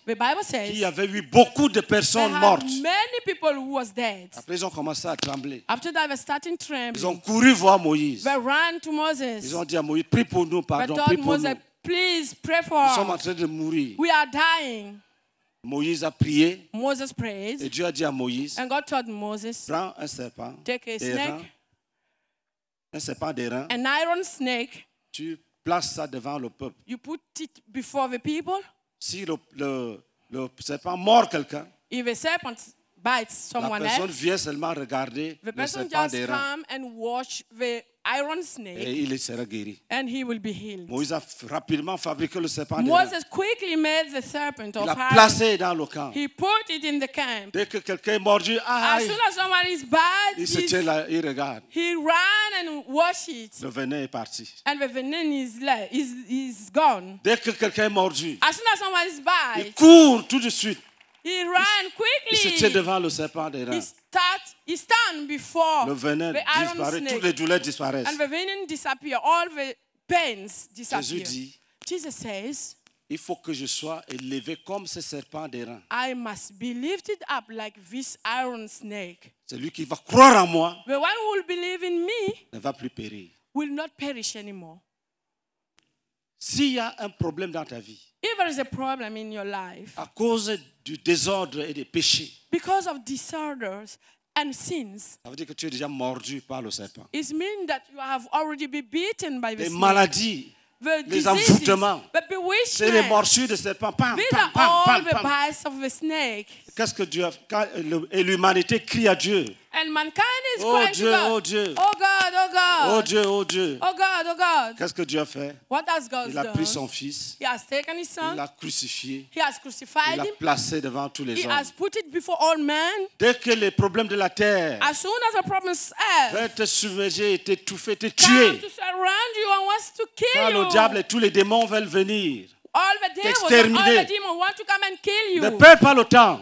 Speaker 2: qu'il y
Speaker 1: avait eu beaucoup de personnes mortes. Après, ils ont commencé à trembler.
Speaker 2: After Ils ont
Speaker 1: couru voir Moïse. Ils ont dit à Moïse, prie pour nous, pardon, prie pour nous.
Speaker 2: nous sommes en
Speaker 1: train de mourir. Moïse a prié. Et Dieu a dit à Moïse, prends un serpent,
Speaker 2: Take a snake,
Speaker 1: un serpent d'airain, an iron snake, tu place ça devant le peuple. You put it before the people. Si le, le, le serpent mord quelqu'un,
Speaker 2: if a serpent bites someone la personne else, vient
Speaker 1: seulement regarder the le person serpent just des rangs. come
Speaker 2: and watch the iron snake. Et eh,
Speaker 1: il sera guéri.
Speaker 2: And he will be healed.
Speaker 1: Moïse a rapidement fabriqué le serpent. Moses
Speaker 2: quickly made the serpent of Il placé
Speaker 1: dans le camp. He
Speaker 2: put it in the camp.
Speaker 1: Dès que quelqu'un mordu, As soon
Speaker 2: as someone is bad, il se tient
Speaker 1: là, il regarde. He
Speaker 2: ran and washed it.
Speaker 1: Le venin est parti.
Speaker 2: And the venom is is is
Speaker 1: gone. Dès que quelqu'un mordu,
Speaker 2: as soon as someone is bad, il
Speaker 1: court tout de suite.
Speaker 2: He ran quickly. Il s'était devant
Speaker 1: le serpent des rats. He,
Speaker 2: start, he stand before le venin the disparaît, snake. toutes les douleurs disparaissent. And the venin disappear, all the pains disappear. Jésus dit, Jesus says,
Speaker 1: il faut que je sois élevé comme ce serpent des rats.
Speaker 2: I must be lifted up like this iron snake.
Speaker 1: Celui qui va croire en moi
Speaker 2: the one who will believe in me
Speaker 1: ne va plus périr.
Speaker 2: Will not perish anymore.
Speaker 1: S'il y a un problème dans ta vie,
Speaker 2: If there is a problem in your life,
Speaker 1: à cause du désordre et des péchés,
Speaker 2: because of disorders and sins,
Speaker 1: ça veut dire que tu es déjà mordu par le serpent.
Speaker 2: It means that you have already been beaten by the Des maladies, The les diseases, envoûtements, c'est les morsures
Speaker 1: de serpent. Pam, These pam, are all pam, the pam. bites of the snake. Qu'est-ce que Dieu a- quand et l'humanité crie à Dieu
Speaker 2: is oh Dieu, God. oh Dieu. Oh God, oh God. Oh Dieu,
Speaker 1: oh Dieu. Oh
Speaker 2: God, oh God. Qu'est-ce
Speaker 1: que Dieu a fait? Il a pris son fils.
Speaker 2: Il l'a
Speaker 1: crucifié.
Speaker 2: Il l'a
Speaker 1: placé devant tous les
Speaker 2: hommes.
Speaker 1: Dès que les problèmes de la terre
Speaker 2: as soon as the problems
Speaker 1: earth, te submerger, t'étouffer, te
Speaker 2: Quand le diable et
Speaker 1: tous les démons veulent venir.
Speaker 2: All the want to come and kill you. Ne perds
Speaker 1: pas le temps.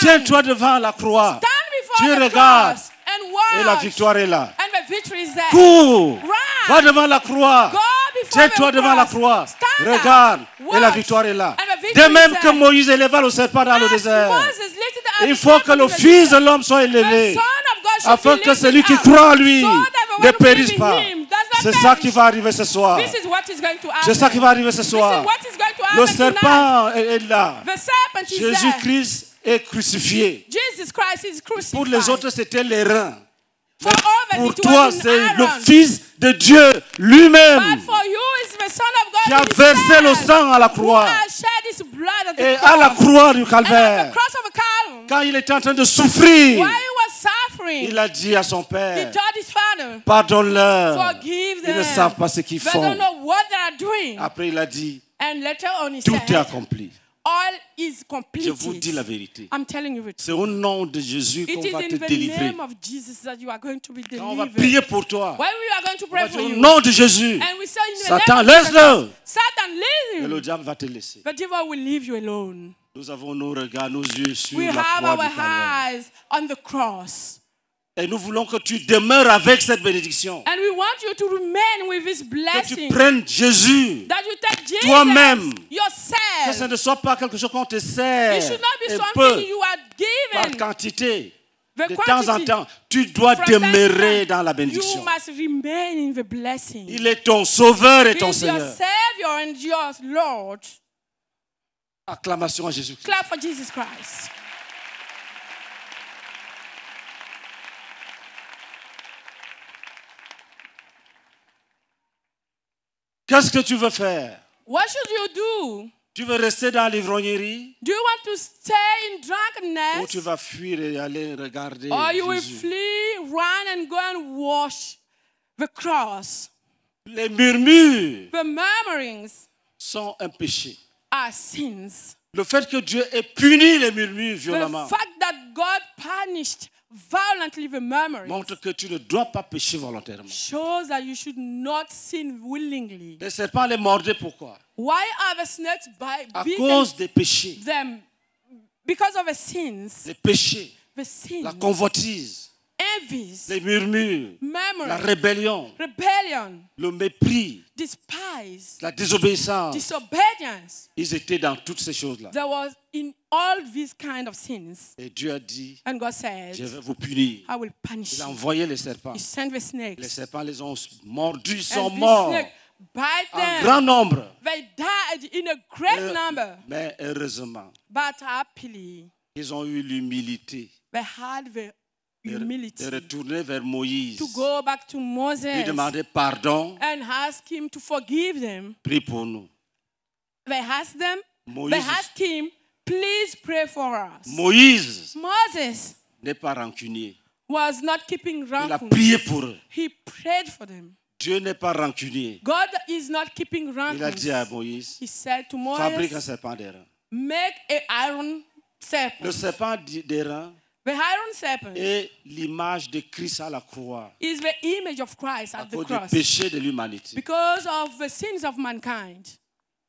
Speaker 1: Tiens-toi devant la croix. tu regardes. Et la victoire est là.
Speaker 2: And Cours.
Speaker 1: Va devant la croix. Tiens-toi devant la croix. Regarde. Et la victoire est là. De même que Moïse éleva le serpent dans le désert.
Speaker 2: Il faut que le
Speaker 1: Fils de l'homme soit élevé afin que celui qui croit en lui ne périsse pas. C'est ça qui va arriver ce soir. C'est ça qui va arriver ce soir. Le serpent est là. Jésus-Christ est crucifié. Pour les autres, c'était les reins. pour toi, c'est le Fils de Dieu lui-même
Speaker 2: qui a versé le sang à la croix et à la croix du calvaire.
Speaker 1: Quand il était en train de souffrir, il a dit à son père, pardonne-leur, ils ne savent pas ce qu'ils font. Après il a dit, tout est accompli.
Speaker 2: All is completed. Je vous dis
Speaker 1: la vérité. I'm
Speaker 2: telling you C'est au
Speaker 1: nom de Jésus qu'on va te délivrer. the Name
Speaker 2: of Jesus that you are going to be Quand on va prier pour toi. When we are going to pray for you. Au nom de Jésus. And we say, Satan, laisse-le. Satan, leave him. Et le
Speaker 1: diable va te laisser.
Speaker 2: The devil will leave you alone.
Speaker 1: Nous avons nos regards, nos yeux sur we la croix. We have our
Speaker 2: eyes on the cross.
Speaker 1: Et nous voulons que tu demeures avec cette bénédiction.
Speaker 2: Que tu prennes
Speaker 1: Jésus
Speaker 2: toi-même. Que ce ne
Speaker 1: soit pas quelque chose qu'on te sert. It peu, Par quantité.
Speaker 2: de temps en temps,
Speaker 1: tu dois demeurer dans la bénédiction.
Speaker 2: Il est ton sauveur et ton Seigneur.
Speaker 1: Acclamation à Jésus. Christ. Qu'est-ce que tu veux faire? What
Speaker 2: should you do?
Speaker 1: Tu veux rester dans l'ivrognerie? Do you want to stay
Speaker 2: in drunkenness? Ou tu
Speaker 1: vas fuir et aller regarder Or you Jésus? will
Speaker 2: flee, run and go and wash the cross. Les murmures The murmurings
Speaker 1: sont un péché.
Speaker 2: are sins.
Speaker 1: Le fait que Dieu ait puni les murmures The violemment, fact
Speaker 2: that God punished violently remember
Speaker 1: Montre que tu ne dois pas pécher volontairement.
Speaker 2: Shows that you should not sin willingly.
Speaker 1: c'est pas les mordre pourquoi?
Speaker 2: Why are the snakes by À cause
Speaker 1: des péchés. Them because of the
Speaker 2: sins.
Speaker 1: Les péchés.
Speaker 2: The sins. La convoitise les
Speaker 1: murmures,
Speaker 2: la rébellion,
Speaker 1: le mépris, la désobéissance, Ils étaient dans toutes ces choses-là. all Et Dieu a dit,
Speaker 2: je
Speaker 1: vais vous punir. Il a envoyé les serpents. Les serpents les ont mordus, sont morts.
Speaker 2: en grand nombre. mais, euh, number.
Speaker 1: Mais heureusement,
Speaker 2: But happily,
Speaker 1: ils ont eu l'humilité humility. De retourner vers Moïse. To
Speaker 2: go back to Moses. Lui demander
Speaker 1: pardon.
Speaker 2: And ask him to forgive them.
Speaker 1: Prie pour nous.
Speaker 2: They asked them. Moïse. They asked him, please pray for us.
Speaker 1: Moïse.
Speaker 2: Moses.
Speaker 1: N'est pas rancunier.
Speaker 2: Was not keeping rancune. Il a prié pour eux. He prayed for them.
Speaker 1: Dieu n'est pas rancunier.
Speaker 2: God is not keeping rancune. Il a dit à
Speaker 1: Moïse. He
Speaker 2: said to Moses. Fabrique un
Speaker 1: serpent d'airain.
Speaker 2: Make an iron serpent. Le
Speaker 1: serpent d'airain
Speaker 2: When Hiron's serpent et
Speaker 1: l'image de Christ à la croix
Speaker 2: is the image of Christ at à the cause cross
Speaker 1: du péché de l'humanité.
Speaker 2: because of the sins of
Speaker 1: mankind.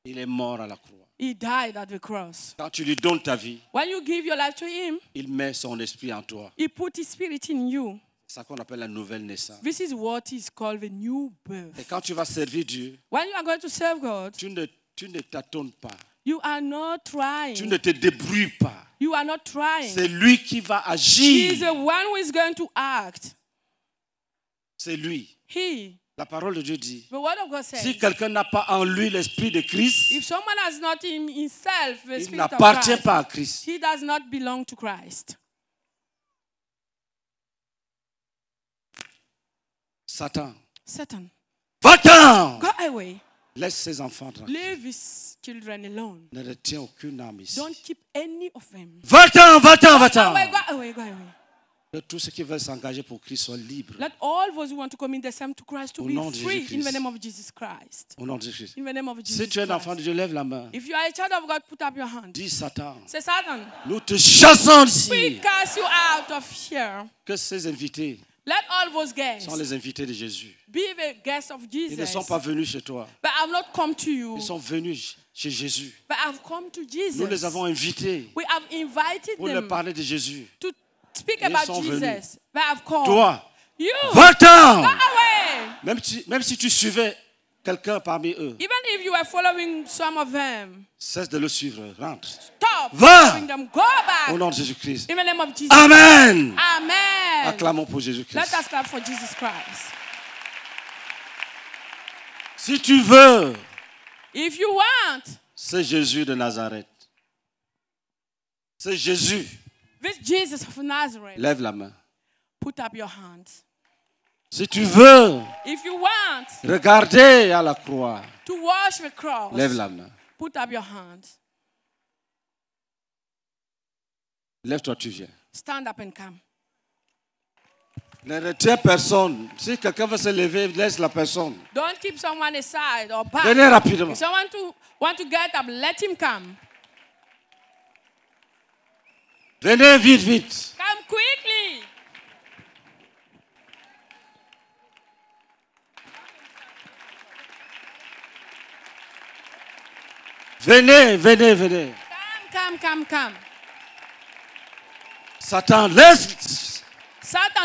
Speaker 1: Il est mort à la croix.
Speaker 2: He died at the cross.
Speaker 1: Quand tu lui donnes ta vie,
Speaker 2: When you give your life to him,
Speaker 1: il met son esprit en toi. he put his spirit in you. C'est ça qu'on appelle la nouvelle naissance.
Speaker 2: This is what is called the new birth.
Speaker 1: Et quand tu vas servir Dieu, When you are going to serve God, tu ne, tu ne t'attends pas.
Speaker 2: you are not trying. Tu ne
Speaker 1: te débrouilles pas. You are not trying. C'est lui qui va agir. He is the one who is going to act. C'est lui. He. La parole de Dieu dit, says, si quelqu'un n'a pas en lui l'esprit de Christ,
Speaker 2: if someone has not in himself the il n'appartient pas à Christ. He does not belong to Christ. Satan. Satan.
Speaker 1: va Go away. Laisse ses enfants tranquilles.
Speaker 2: Leave his children alone.
Speaker 1: Ne retiens aucune âme ici. Don't
Speaker 2: keep any of them.
Speaker 1: Va-t'en, va-t'en, va-t'en. Ah, que tous ceux qui veulent s'engager pour Christ soient libres.
Speaker 2: Let all those who want to commit themselves to Christ to Au be free in the name of Jesus Christ.
Speaker 1: Au nom de Jésus. In the
Speaker 2: name of Jesus Si tu es un enfant
Speaker 1: de Dieu, lève la main.
Speaker 2: If you are a child of God, put up your hand.
Speaker 1: Dis Satan,
Speaker 2: Say, Satan,
Speaker 1: nous te chassons we d'ici.
Speaker 2: cast you out of here.
Speaker 1: Que ces invités
Speaker 2: Let all those guests sont les
Speaker 1: invités de Jésus.
Speaker 2: Be the guests of Jesus. Ils ne sont pas
Speaker 1: venus chez toi. But I've not come to you. Ils sont venus chez Jésus.
Speaker 2: But I've come to Jesus. Nous les avons
Speaker 1: invités
Speaker 2: We have invited pour them leur
Speaker 1: parler de Jésus.
Speaker 2: To speak Ils about sont Jesus. Venus. But I've come. Toi, va-t'en.
Speaker 1: Même, si, même si tu suivais quelqu'un parmi eux,
Speaker 2: Even if you are following some of them,
Speaker 1: cesse de le suivre, rentre. Stop. Va.
Speaker 2: Them. Go back. Au
Speaker 1: nom de Jésus-Christ. In the
Speaker 2: name of Jesus. Amen. Amen. Acclamons
Speaker 1: pour Jésus-Christ. Let us
Speaker 2: clap for Jesus Christ.
Speaker 1: Si tu veux,
Speaker 2: If you want,
Speaker 1: c'est Jésus de Nazareth. C'est Jésus.
Speaker 2: This Jesus of Nazareth. Lève la main. Put up your hands.
Speaker 1: Si tu veux,
Speaker 2: If you want,
Speaker 1: regardez à la croix.
Speaker 2: To wash the cross. Lève la main. Put up your hands.
Speaker 1: Lève-toi, tu viens.
Speaker 2: Stand up and come.
Speaker 1: Ne retiens personne. Si quelqu'un veut se lever, laisse la personne.
Speaker 2: Don't keep someone aside or back. Venez rapidement. If someone to, want to get up, let him come.
Speaker 1: Venez vite, vite.
Speaker 2: Come quickly.
Speaker 1: Venez, venez, venez.
Speaker 2: Come, come, come, come.
Speaker 1: Satan, laisse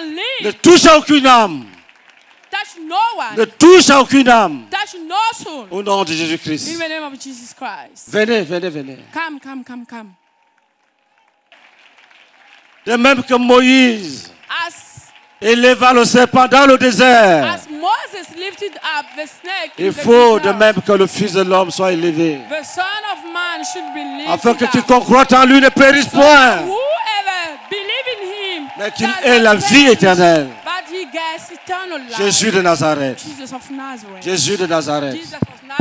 Speaker 2: leave. ne touche
Speaker 1: aucune âme.
Speaker 2: Touch no one. Ne touche
Speaker 1: aucune âme.
Speaker 2: Touch no soul. Au
Speaker 1: nom de Jésus-Christ. In the
Speaker 2: name of Jesus Christ.
Speaker 1: Venez, venez, venez.
Speaker 2: Come, come, come, come.
Speaker 1: De même que Moïse As, éleva le serpent dans le désert, as
Speaker 2: Moses lifted up the snake il faut de
Speaker 1: même que le Fils de l'homme soit élevé,
Speaker 2: the Son of Man should be lifted afin
Speaker 1: que tu quiconque en lui ne périsse point,
Speaker 2: mais qu'il ait la vie éternelle. Jésus de Nazareth. Jésus de Nazareth.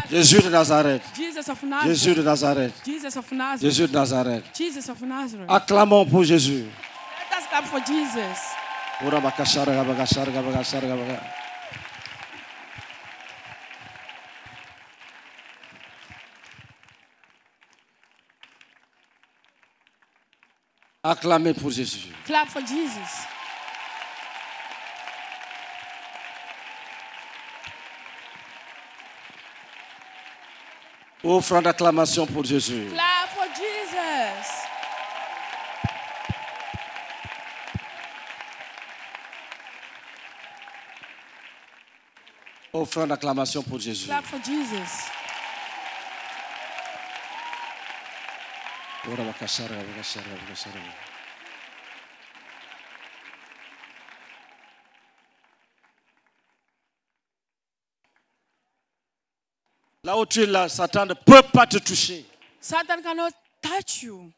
Speaker 1: Jésus de Nazareth.
Speaker 2: Jésus de Nazareth. Jésus de Nazareth.
Speaker 1: Acclamons pour Jésus. Let
Speaker 2: us clap for Jesus.
Speaker 1: Acclamez pour Jésus.
Speaker 2: Clap for Jesus.
Speaker 1: Offrande d'acclamation pour Jésus.
Speaker 2: Clap for Jesus.
Speaker 1: Offrande d'acclamation pour Jésus. Clap
Speaker 2: for Jesus.
Speaker 1: Là où tu es là, Satan ne peut pas te toucher.
Speaker 2: Satan cannot touch you.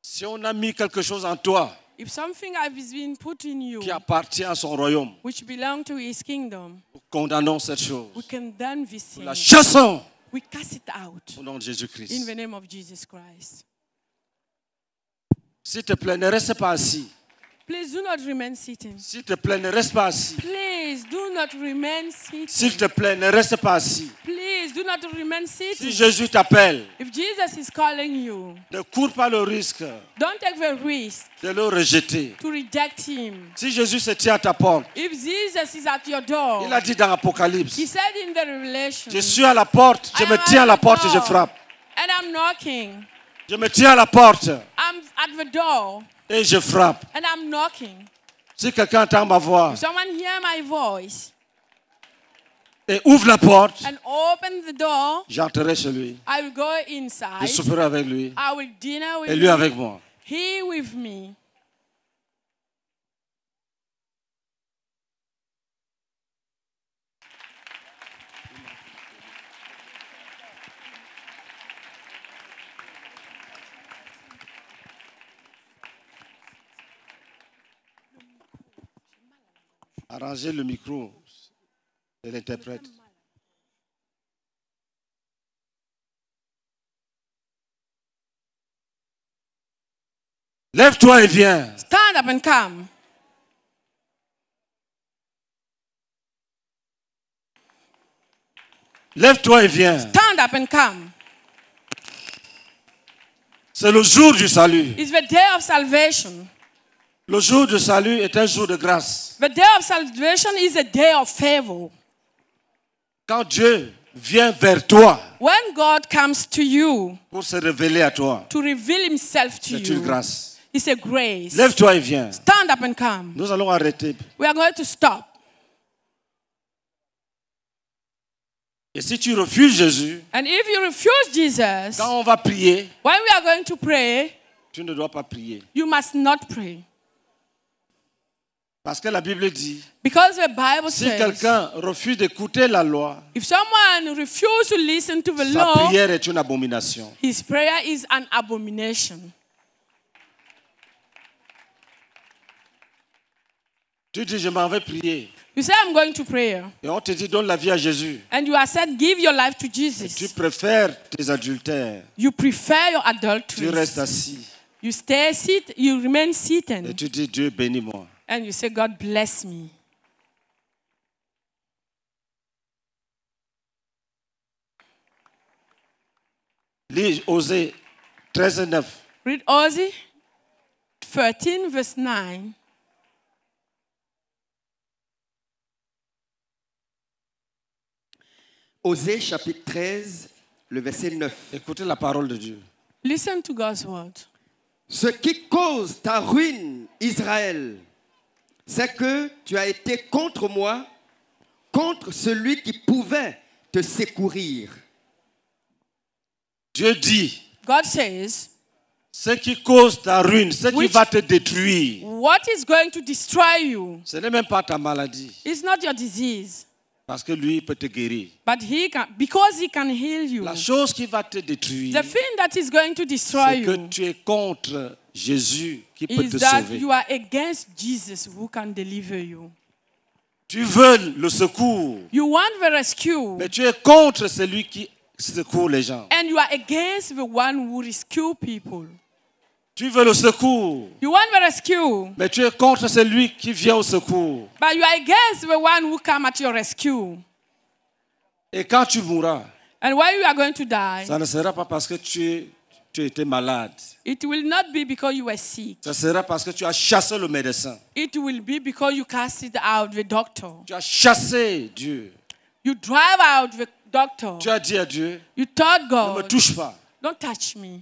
Speaker 1: Si on a mis quelque chose en toi
Speaker 2: If something has been put in you,
Speaker 1: qui appartient à son royaume,
Speaker 2: which belong to his kingdom, nous
Speaker 1: condamnons cette chose.
Speaker 2: We condemn this nous la chassons. We cast it out. Au nom de Jésus-Christ. In the name of Jesus Christ.
Speaker 1: S'il te plaît, ne reste pas assis.
Speaker 2: Please do not remain sitting. S'il te plaît, ne reste pas assis. Please do not remain sitting. S'il te
Speaker 1: plaît, ne reste pas assis.
Speaker 2: Please do not remain sitting. Si Jésus t'appelle, If Jesus is calling you,
Speaker 1: ne cours pas le risque
Speaker 2: don't take the risk
Speaker 1: de le rejeter.
Speaker 2: to reject him.
Speaker 1: Si Jésus se tient à ta porte,
Speaker 2: If Jesus is at your door, il a
Speaker 1: dit dans Apocalypse, he
Speaker 2: said in the Revelation, je
Speaker 1: suis à la porte, je I me tiens à la porte et je frappe.
Speaker 2: And I'm knocking. Je
Speaker 1: me tiens à la porte.
Speaker 2: I'm at the door.
Speaker 1: Et je frappe.
Speaker 2: And I'm knocking.
Speaker 1: Si quelqu'un entend ma voix. If
Speaker 2: someone hear my voice.
Speaker 1: Et ouvre la porte.
Speaker 2: And open the door.
Speaker 1: J'entrerai chez lui.
Speaker 2: I will go inside. Je
Speaker 1: souperai avec lui.
Speaker 2: I will dinner with Et lui avec moi. He with me.
Speaker 1: Arrangez le micro de l'interprète. Lève-toi et viens.
Speaker 2: Stand up and come.
Speaker 1: Lève-toi et viens.
Speaker 2: Stand up and come.
Speaker 1: C'est le jour du salut.
Speaker 2: It's the day of salvation.
Speaker 1: Le jour du salut est un jour de grâce.
Speaker 2: The day of salvation is a day of favor.
Speaker 1: Quand Dieu vient vers toi
Speaker 2: When God comes to you
Speaker 1: pour se révéler à toi,
Speaker 2: to reveal himself to you, c'est une grâce. it's a grace.
Speaker 1: Lève-toi et viens.
Speaker 2: Stand up and come.
Speaker 1: Nous allons arrêter.
Speaker 2: We are going to stop.
Speaker 1: Et si tu refuses Jésus,
Speaker 2: And if you refuse Jesus, quand on va prier, when we are going to pray,
Speaker 1: tu ne dois pas prier.
Speaker 2: you must not pray.
Speaker 1: Parce que la Bible dit, Because the
Speaker 2: Bible si quelqu'un
Speaker 1: refuse d'écouter la loi,
Speaker 2: if someone refuses to listen to the sa prière
Speaker 1: est une abomination.
Speaker 2: his prayer is an abomination.
Speaker 1: Tu dis, je m'en vais
Speaker 2: prier. You say, I'm going to prayer.
Speaker 1: Et on te dit, donne la vie à
Speaker 2: Jésus. And you are said, give your life to Et
Speaker 1: tu préfères tes adultères. You prefer your Tu restes assis. You stay seated, you remain seated. Et tu dis, Dieu bénis-moi.
Speaker 2: and you say, God bless me.
Speaker 1: Read Osée 13
Speaker 2: verse 9.
Speaker 3: Osée chapitre 13, le verset 9. Écoutez la parole de Dieu. Listen to God's word. Ce qui cause ta ruine, Israël, c'est que tu as été contre moi, contre celui qui pouvait te secourir. Dieu dit, God says, ce qui cause
Speaker 1: ta ruine, ce qui va te détruire,
Speaker 2: what is going to destroy you, ce n'est même pas ta maladie, it's not your disease.
Speaker 1: Parce que lui peut te guérir.
Speaker 2: But he because he can
Speaker 1: heal you. La chose qui va te détruire,
Speaker 2: c'est que
Speaker 1: tu es contre Jésus qui peut is te that sauver. you
Speaker 2: are against Jesus who can deliver you.
Speaker 1: Tu veux le secours, You want the rescue, mais tu es contre celui qui secourt les gens.
Speaker 2: and you are against the one who rescue people.
Speaker 1: Tu veux le secours,
Speaker 2: You want the rescue,
Speaker 1: mais tu es contre celui qui vient au secours.
Speaker 2: but you are against the one who come at your rescue.
Speaker 1: Et quand tu mourras,
Speaker 2: And when you are going to die, ça ne
Speaker 1: sera pas parce que tu es tu étais malade.
Speaker 2: It will not be because you were sick.
Speaker 1: Ça sera parce que tu as chassé le médecin.
Speaker 2: It will be because you casted out the
Speaker 1: doctor. Tu as chassé Dieu. You drive out the doctor. Tu as dit à Dieu. You told God. Ne me touche pas. Don't touch me.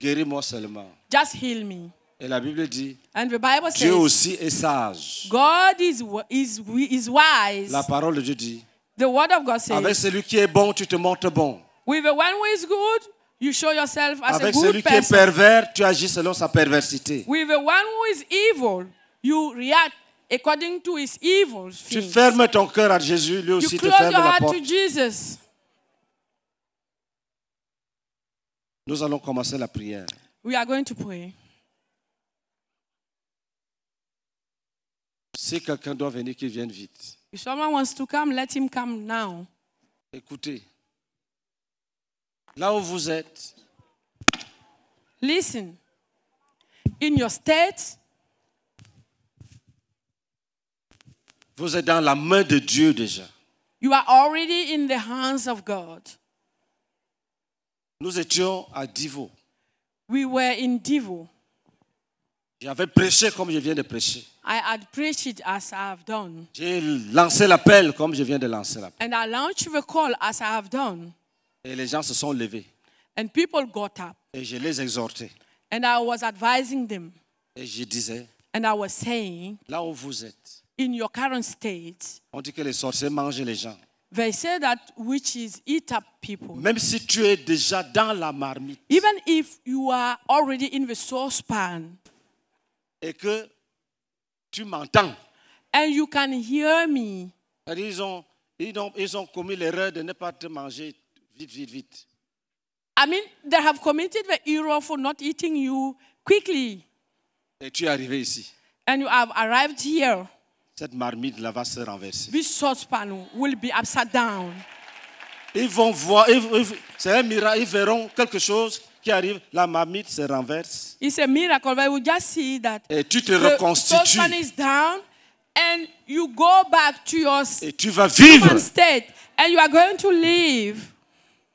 Speaker 1: Guéris-moi seulement.
Speaker 2: Just heal me.
Speaker 1: Et la Bible dit,
Speaker 2: And the Bible says, Dieu aussi
Speaker 1: est sage.
Speaker 2: God is, is, is wise. La
Speaker 1: parole de Dieu dit,
Speaker 2: the word of God says, avec
Speaker 1: celui qui est bon, tu te montres bon.
Speaker 2: With the one who is good, You show yourself as Avec a good celui person. qui est
Speaker 1: pervers, tu agis selon sa perversité.
Speaker 2: With the one who is evil, you react according to his evil. Tu
Speaker 1: fermes ton cœur à Jésus, lui aussi you te close ferme your la heart porte. to
Speaker 2: Jesus.
Speaker 1: Nous allons commencer la prière.
Speaker 2: We are going to pray.
Speaker 1: Si quelqu'un doit venir, qu'il vienne vite.
Speaker 2: If someone wants to come, let him come now.
Speaker 1: Écoutez. Là où vous êtes. Listen.
Speaker 2: In your state.
Speaker 1: Vous êtes dans la main de Dieu déjà.
Speaker 2: You are already in the hands of God.
Speaker 1: Nous étions à Divo.
Speaker 2: We were in Divo.
Speaker 1: J'avais prêché comme je viens de prêcher.
Speaker 2: I had preached as I have done.
Speaker 1: J'ai lancé l'appel comme je viens de lancer l'appel.
Speaker 2: And I launched the call as I have done.
Speaker 1: Et les gens se sont levés.
Speaker 2: And people got up.
Speaker 1: Et je les exhortais.
Speaker 2: And I was advising them.
Speaker 1: Et je disais. And
Speaker 2: I was saying. Là où vous êtes. In your current state.
Speaker 1: On dit que les sorciers mangent les
Speaker 2: gens. They say that witches eat up
Speaker 1: people. Même si tu es déjà dans la marmite.
Speaker 2: Even if you are already in the
Speaker 1: saucepan. Et que tu m'entends. And you can hear me. Ils ont, ils ont, ils ont commis l'erreur de ne pas te manger Vite, vite, vite. I mean, they have committed the error for not eating you
Speaker 2: quickly. Et tu es arrivé ici. And you have arrived here. Cette marmite
Speaker 1: là va se renverser. This
Speaker 2: saucepan will be upside down. Ils vont
Speaker 1: voir, c'est un miracle, ils verront quelque chose qui arrive, la marmite se renverse. It's
Speaker 2: a miracle, but we just see that. Et tu te the reconstitues. Saucepan is down, and you go back to your. Et tu vas vivre. State, and you are going to live.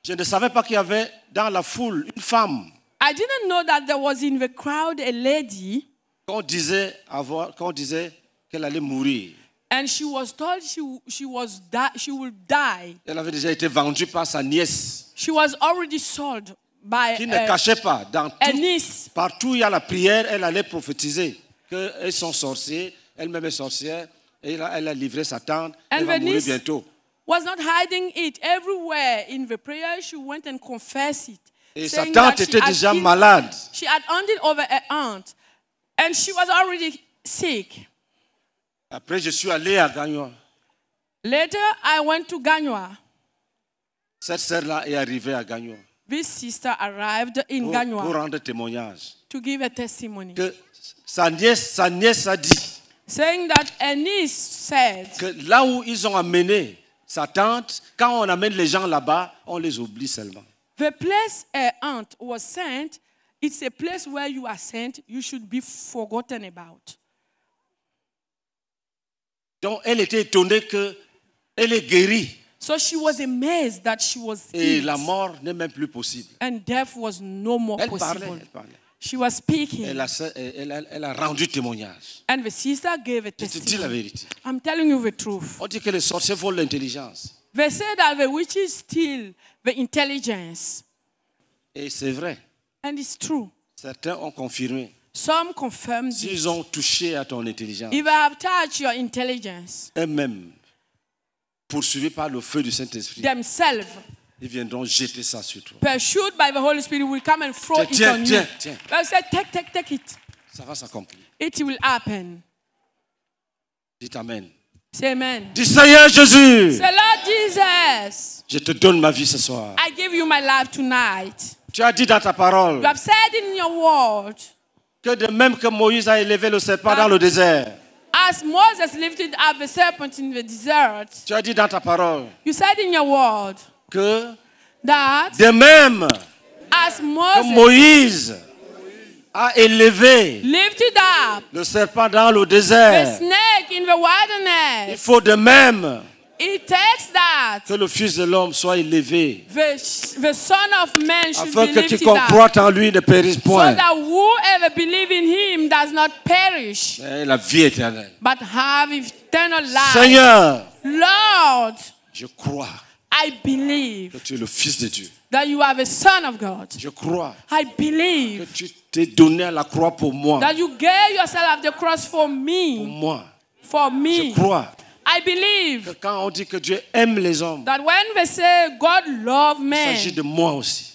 Speaker 1: Je ne savais pas qu'il y avait dans la foule une femme. I didn't know that there was in the crowd a lady. Qu'on disait avoir, qu'on disait qu'elle allait mourir.
Speaker 2: And she was told she, she was she will die.
Speaker 1: Elle avait déjà été vendue par sa nièce.
Speaker 2: She was already sold by qui ne cachait pas dans tout,
Speaker 1: partout il y a la prière, elle allait prophétiser qu'elles sont sorcière, elle-même est sorcière, et elle a, elle a livré sa tante, elle va mourir bientôt.
Speaker 2: was not hiding it. Everywhere in the prayer, she went and confessed it. Et sa tante était déjà been, malade. She had handed over her aunt, and she was already sick.
Speaker 1: Après, je suis allé à Gagnon.
Speaker 2: Later, I went to Ganyo.
Speaker 1: Cette sœur-là est arrivée à Gagnon. This sister arrived in pour, Pour rendre témoignage. To give a testimony. Que sa nièce, sa nièce a dit.
Speaker 2: Saying that her niece said.
Speaker 1: Que là où ils ont amené. sa tante, quand on amène les gens là-bas, on les oublie seulement.
Speaker 2: The place a eh, aunt was sent, it's a place where you are sent, you should be forgotten about.
Speaker 1: Donc elle était étonnée que elle est guérie.
Speaker 2: So she was amazed that she was Et healed. la
Speaker 1: mort n'est même plus possible.
Speaker 2: And death was no more elle possible. Parlait, elle parlait. She was speaking.
Speaker 1: Elle a, elle a, elle a rendu témoignage.
Speaker 2: And the sister gave a testimony. Je te dis la vérité. I'm telling you the truth. On dit que les sorciers volent l'intelligence. They say that the witches steal the intelligence.
Speaker 1: Et c'est vrai. And it's true. Certains ont confirmé. Some confirmed S'ils ont touché à ton intelligence. If
Speaker 2: I have touched your intelligence.
Speaker 1: Et même poursuivis par le feu du Saint-Esprit.
Speaker 2: Themselves
Speaker 1: ils viendront jeter ça sur toi.
Speaker 2: Pursued by the Holy Spirit, will come and throw it tiens, on tiens, you. Tiens. Bible said, take, take, take it.
Speaker 1: Ça va s'accomplir.
Speaker 2: It will happen. Dites Amen. Say amen.
Speaker 1: Dis Seigneur Jésus. Say
Speaker 2: Lord Jesus.
Speaker 1: Je te donne ma vie ce soir. I
Speaker 2: give you my life tonight.
Speaker 1: Tu as dit dans ta parole. You have
Speaker 2: said in your word.
Speaker 1: Que de même que Moïse a élevé le serpent dans le désert.
Speaker 2: As Moses lifted up the serpent in the desert.
Speaker 1: Tu as dit dans ta parole.
Speaker 2: You said in your word que that
Speaker 1: de même
Speaker 2: as Moses que Moïse
Speaker 1: a élevé
Speaker 2: up,
Speaker 1: le serpent dans le désert, the
Speaker 2: snake in the wilderness, il
Speaker 1: faut de même
Speaker 2: It takes that
Speaker 1: que le Fils de l'homme soit élevé
Speaker 2: the, the son of man should afin be que quiconque croit
Speaker 1: en lui ne périsse point, so that
Speaker 2: whoever believes in him does not perish,
Speaker 1: mais la vie éternelle.
Speaker 2: But have eternal life.
Speaker 1: Seigneur,
Speaker 2: Lord, je crois I believe
Speaker 1: que tu es le fils de Dieu.
Speaker 2: That you are the son of God.
Speaker 1: Je crois. I believe que tu t'es donné à la croix pour moi.
Speaker 2: That you gave yourself at the cross for me. Pour moi. For me. Je crois. I believe que quand on dit que Dieu aime les hommes, that when they say God love men, il s'agit
Speaker 1: de moi aussi.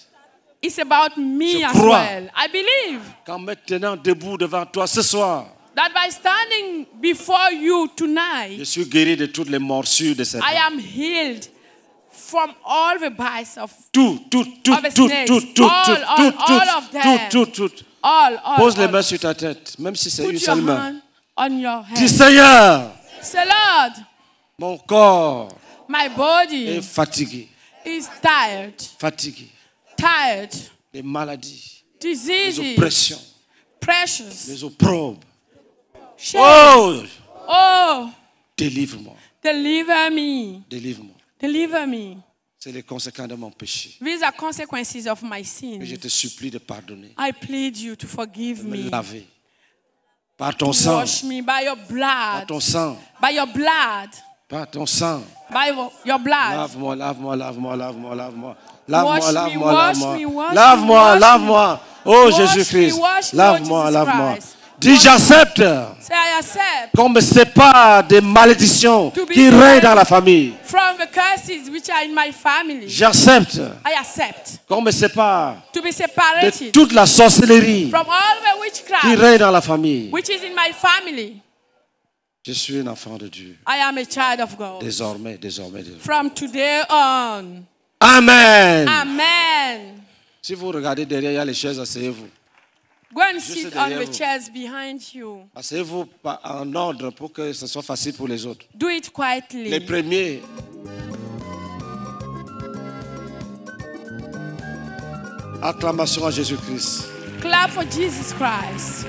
Speaker 1: It's about me Je as crois. well.
Speaker 2: I believe.
Speaker 1: Quand maintenant debout devant toi ce soir,
Speaker 2: that by standing before you tonight,
Speaker 1: je suis guéri de toutes les morsures de cette. I
Speaker 2: am healed from all the of
Speaker 1: tout, tout, tout, tout, tout, tout, tout, tout, tout, tout, tout, tout. Pose les mains sur ta tête, même si c'est une seule main.
Speaker 2: on your head. Dis Seigneur, Lord,
Speaker 1: mon corps
Speaker 2: my body est
Speaker 1: fatigué.
Speaker 2: Is tired. Fatigué. Tired.
Speaker 1: Des maladies.
Speaker 2: Diseases. Des oppressions.
Speaker 1: Des opprobes. Oh! Oh! Délivre-moi.
Speaker 2: Deliver me. Délivre-moi. Deliver me.
Speaker 1: C'est les conséquences de mon péché.
Speaker 2: These are consequences of my sins. Et je
Speaker 1: te supplie de pardonner.
Speaker 2: I plead you to forgive de me. me. Laver.
Speaker 1: Par ton sang. Wash
Speaker 2: me by your blood. Par ton sang. By your blood.
Speaker 1: Par ton sang.
Speaker 2: By your blood.
Speaker 1: Lave-moi, lave-moi, lave-moi, lave-moi, lave-moi. Lave-moi, lave-moi, lave-moi. Lave-moi, lave-moi. Oh Jésus-Christ. Lave-moi, lave-moi. Dis j'accepte qu'on me sépare des malédictions qui règnent dans la famille.
Speaker 2: J'accepte
Speaker 1: qu'on me sépare
Speaker 2: de toute la sorcellerie qui règne dans
Speaker 1: la famille. Je suis un enfant de Dieu. Désormais, désormais, désormais. From Amen.
Speaker 2: Amen.
Speaker 1: Si vous regardez derrière, il y a les chaises, asseyez-vous.
Speaker 2: Go vous. chairs behind
Speaker 1: Asseyez-vous en ordre pour que ce soit facile pour les autres.
Speaker 2: Do it quietly. Les
Speaker 1: premiers. Acclamation à Jésus-Christ.
Speaker 2: Clap for Jesus Christ.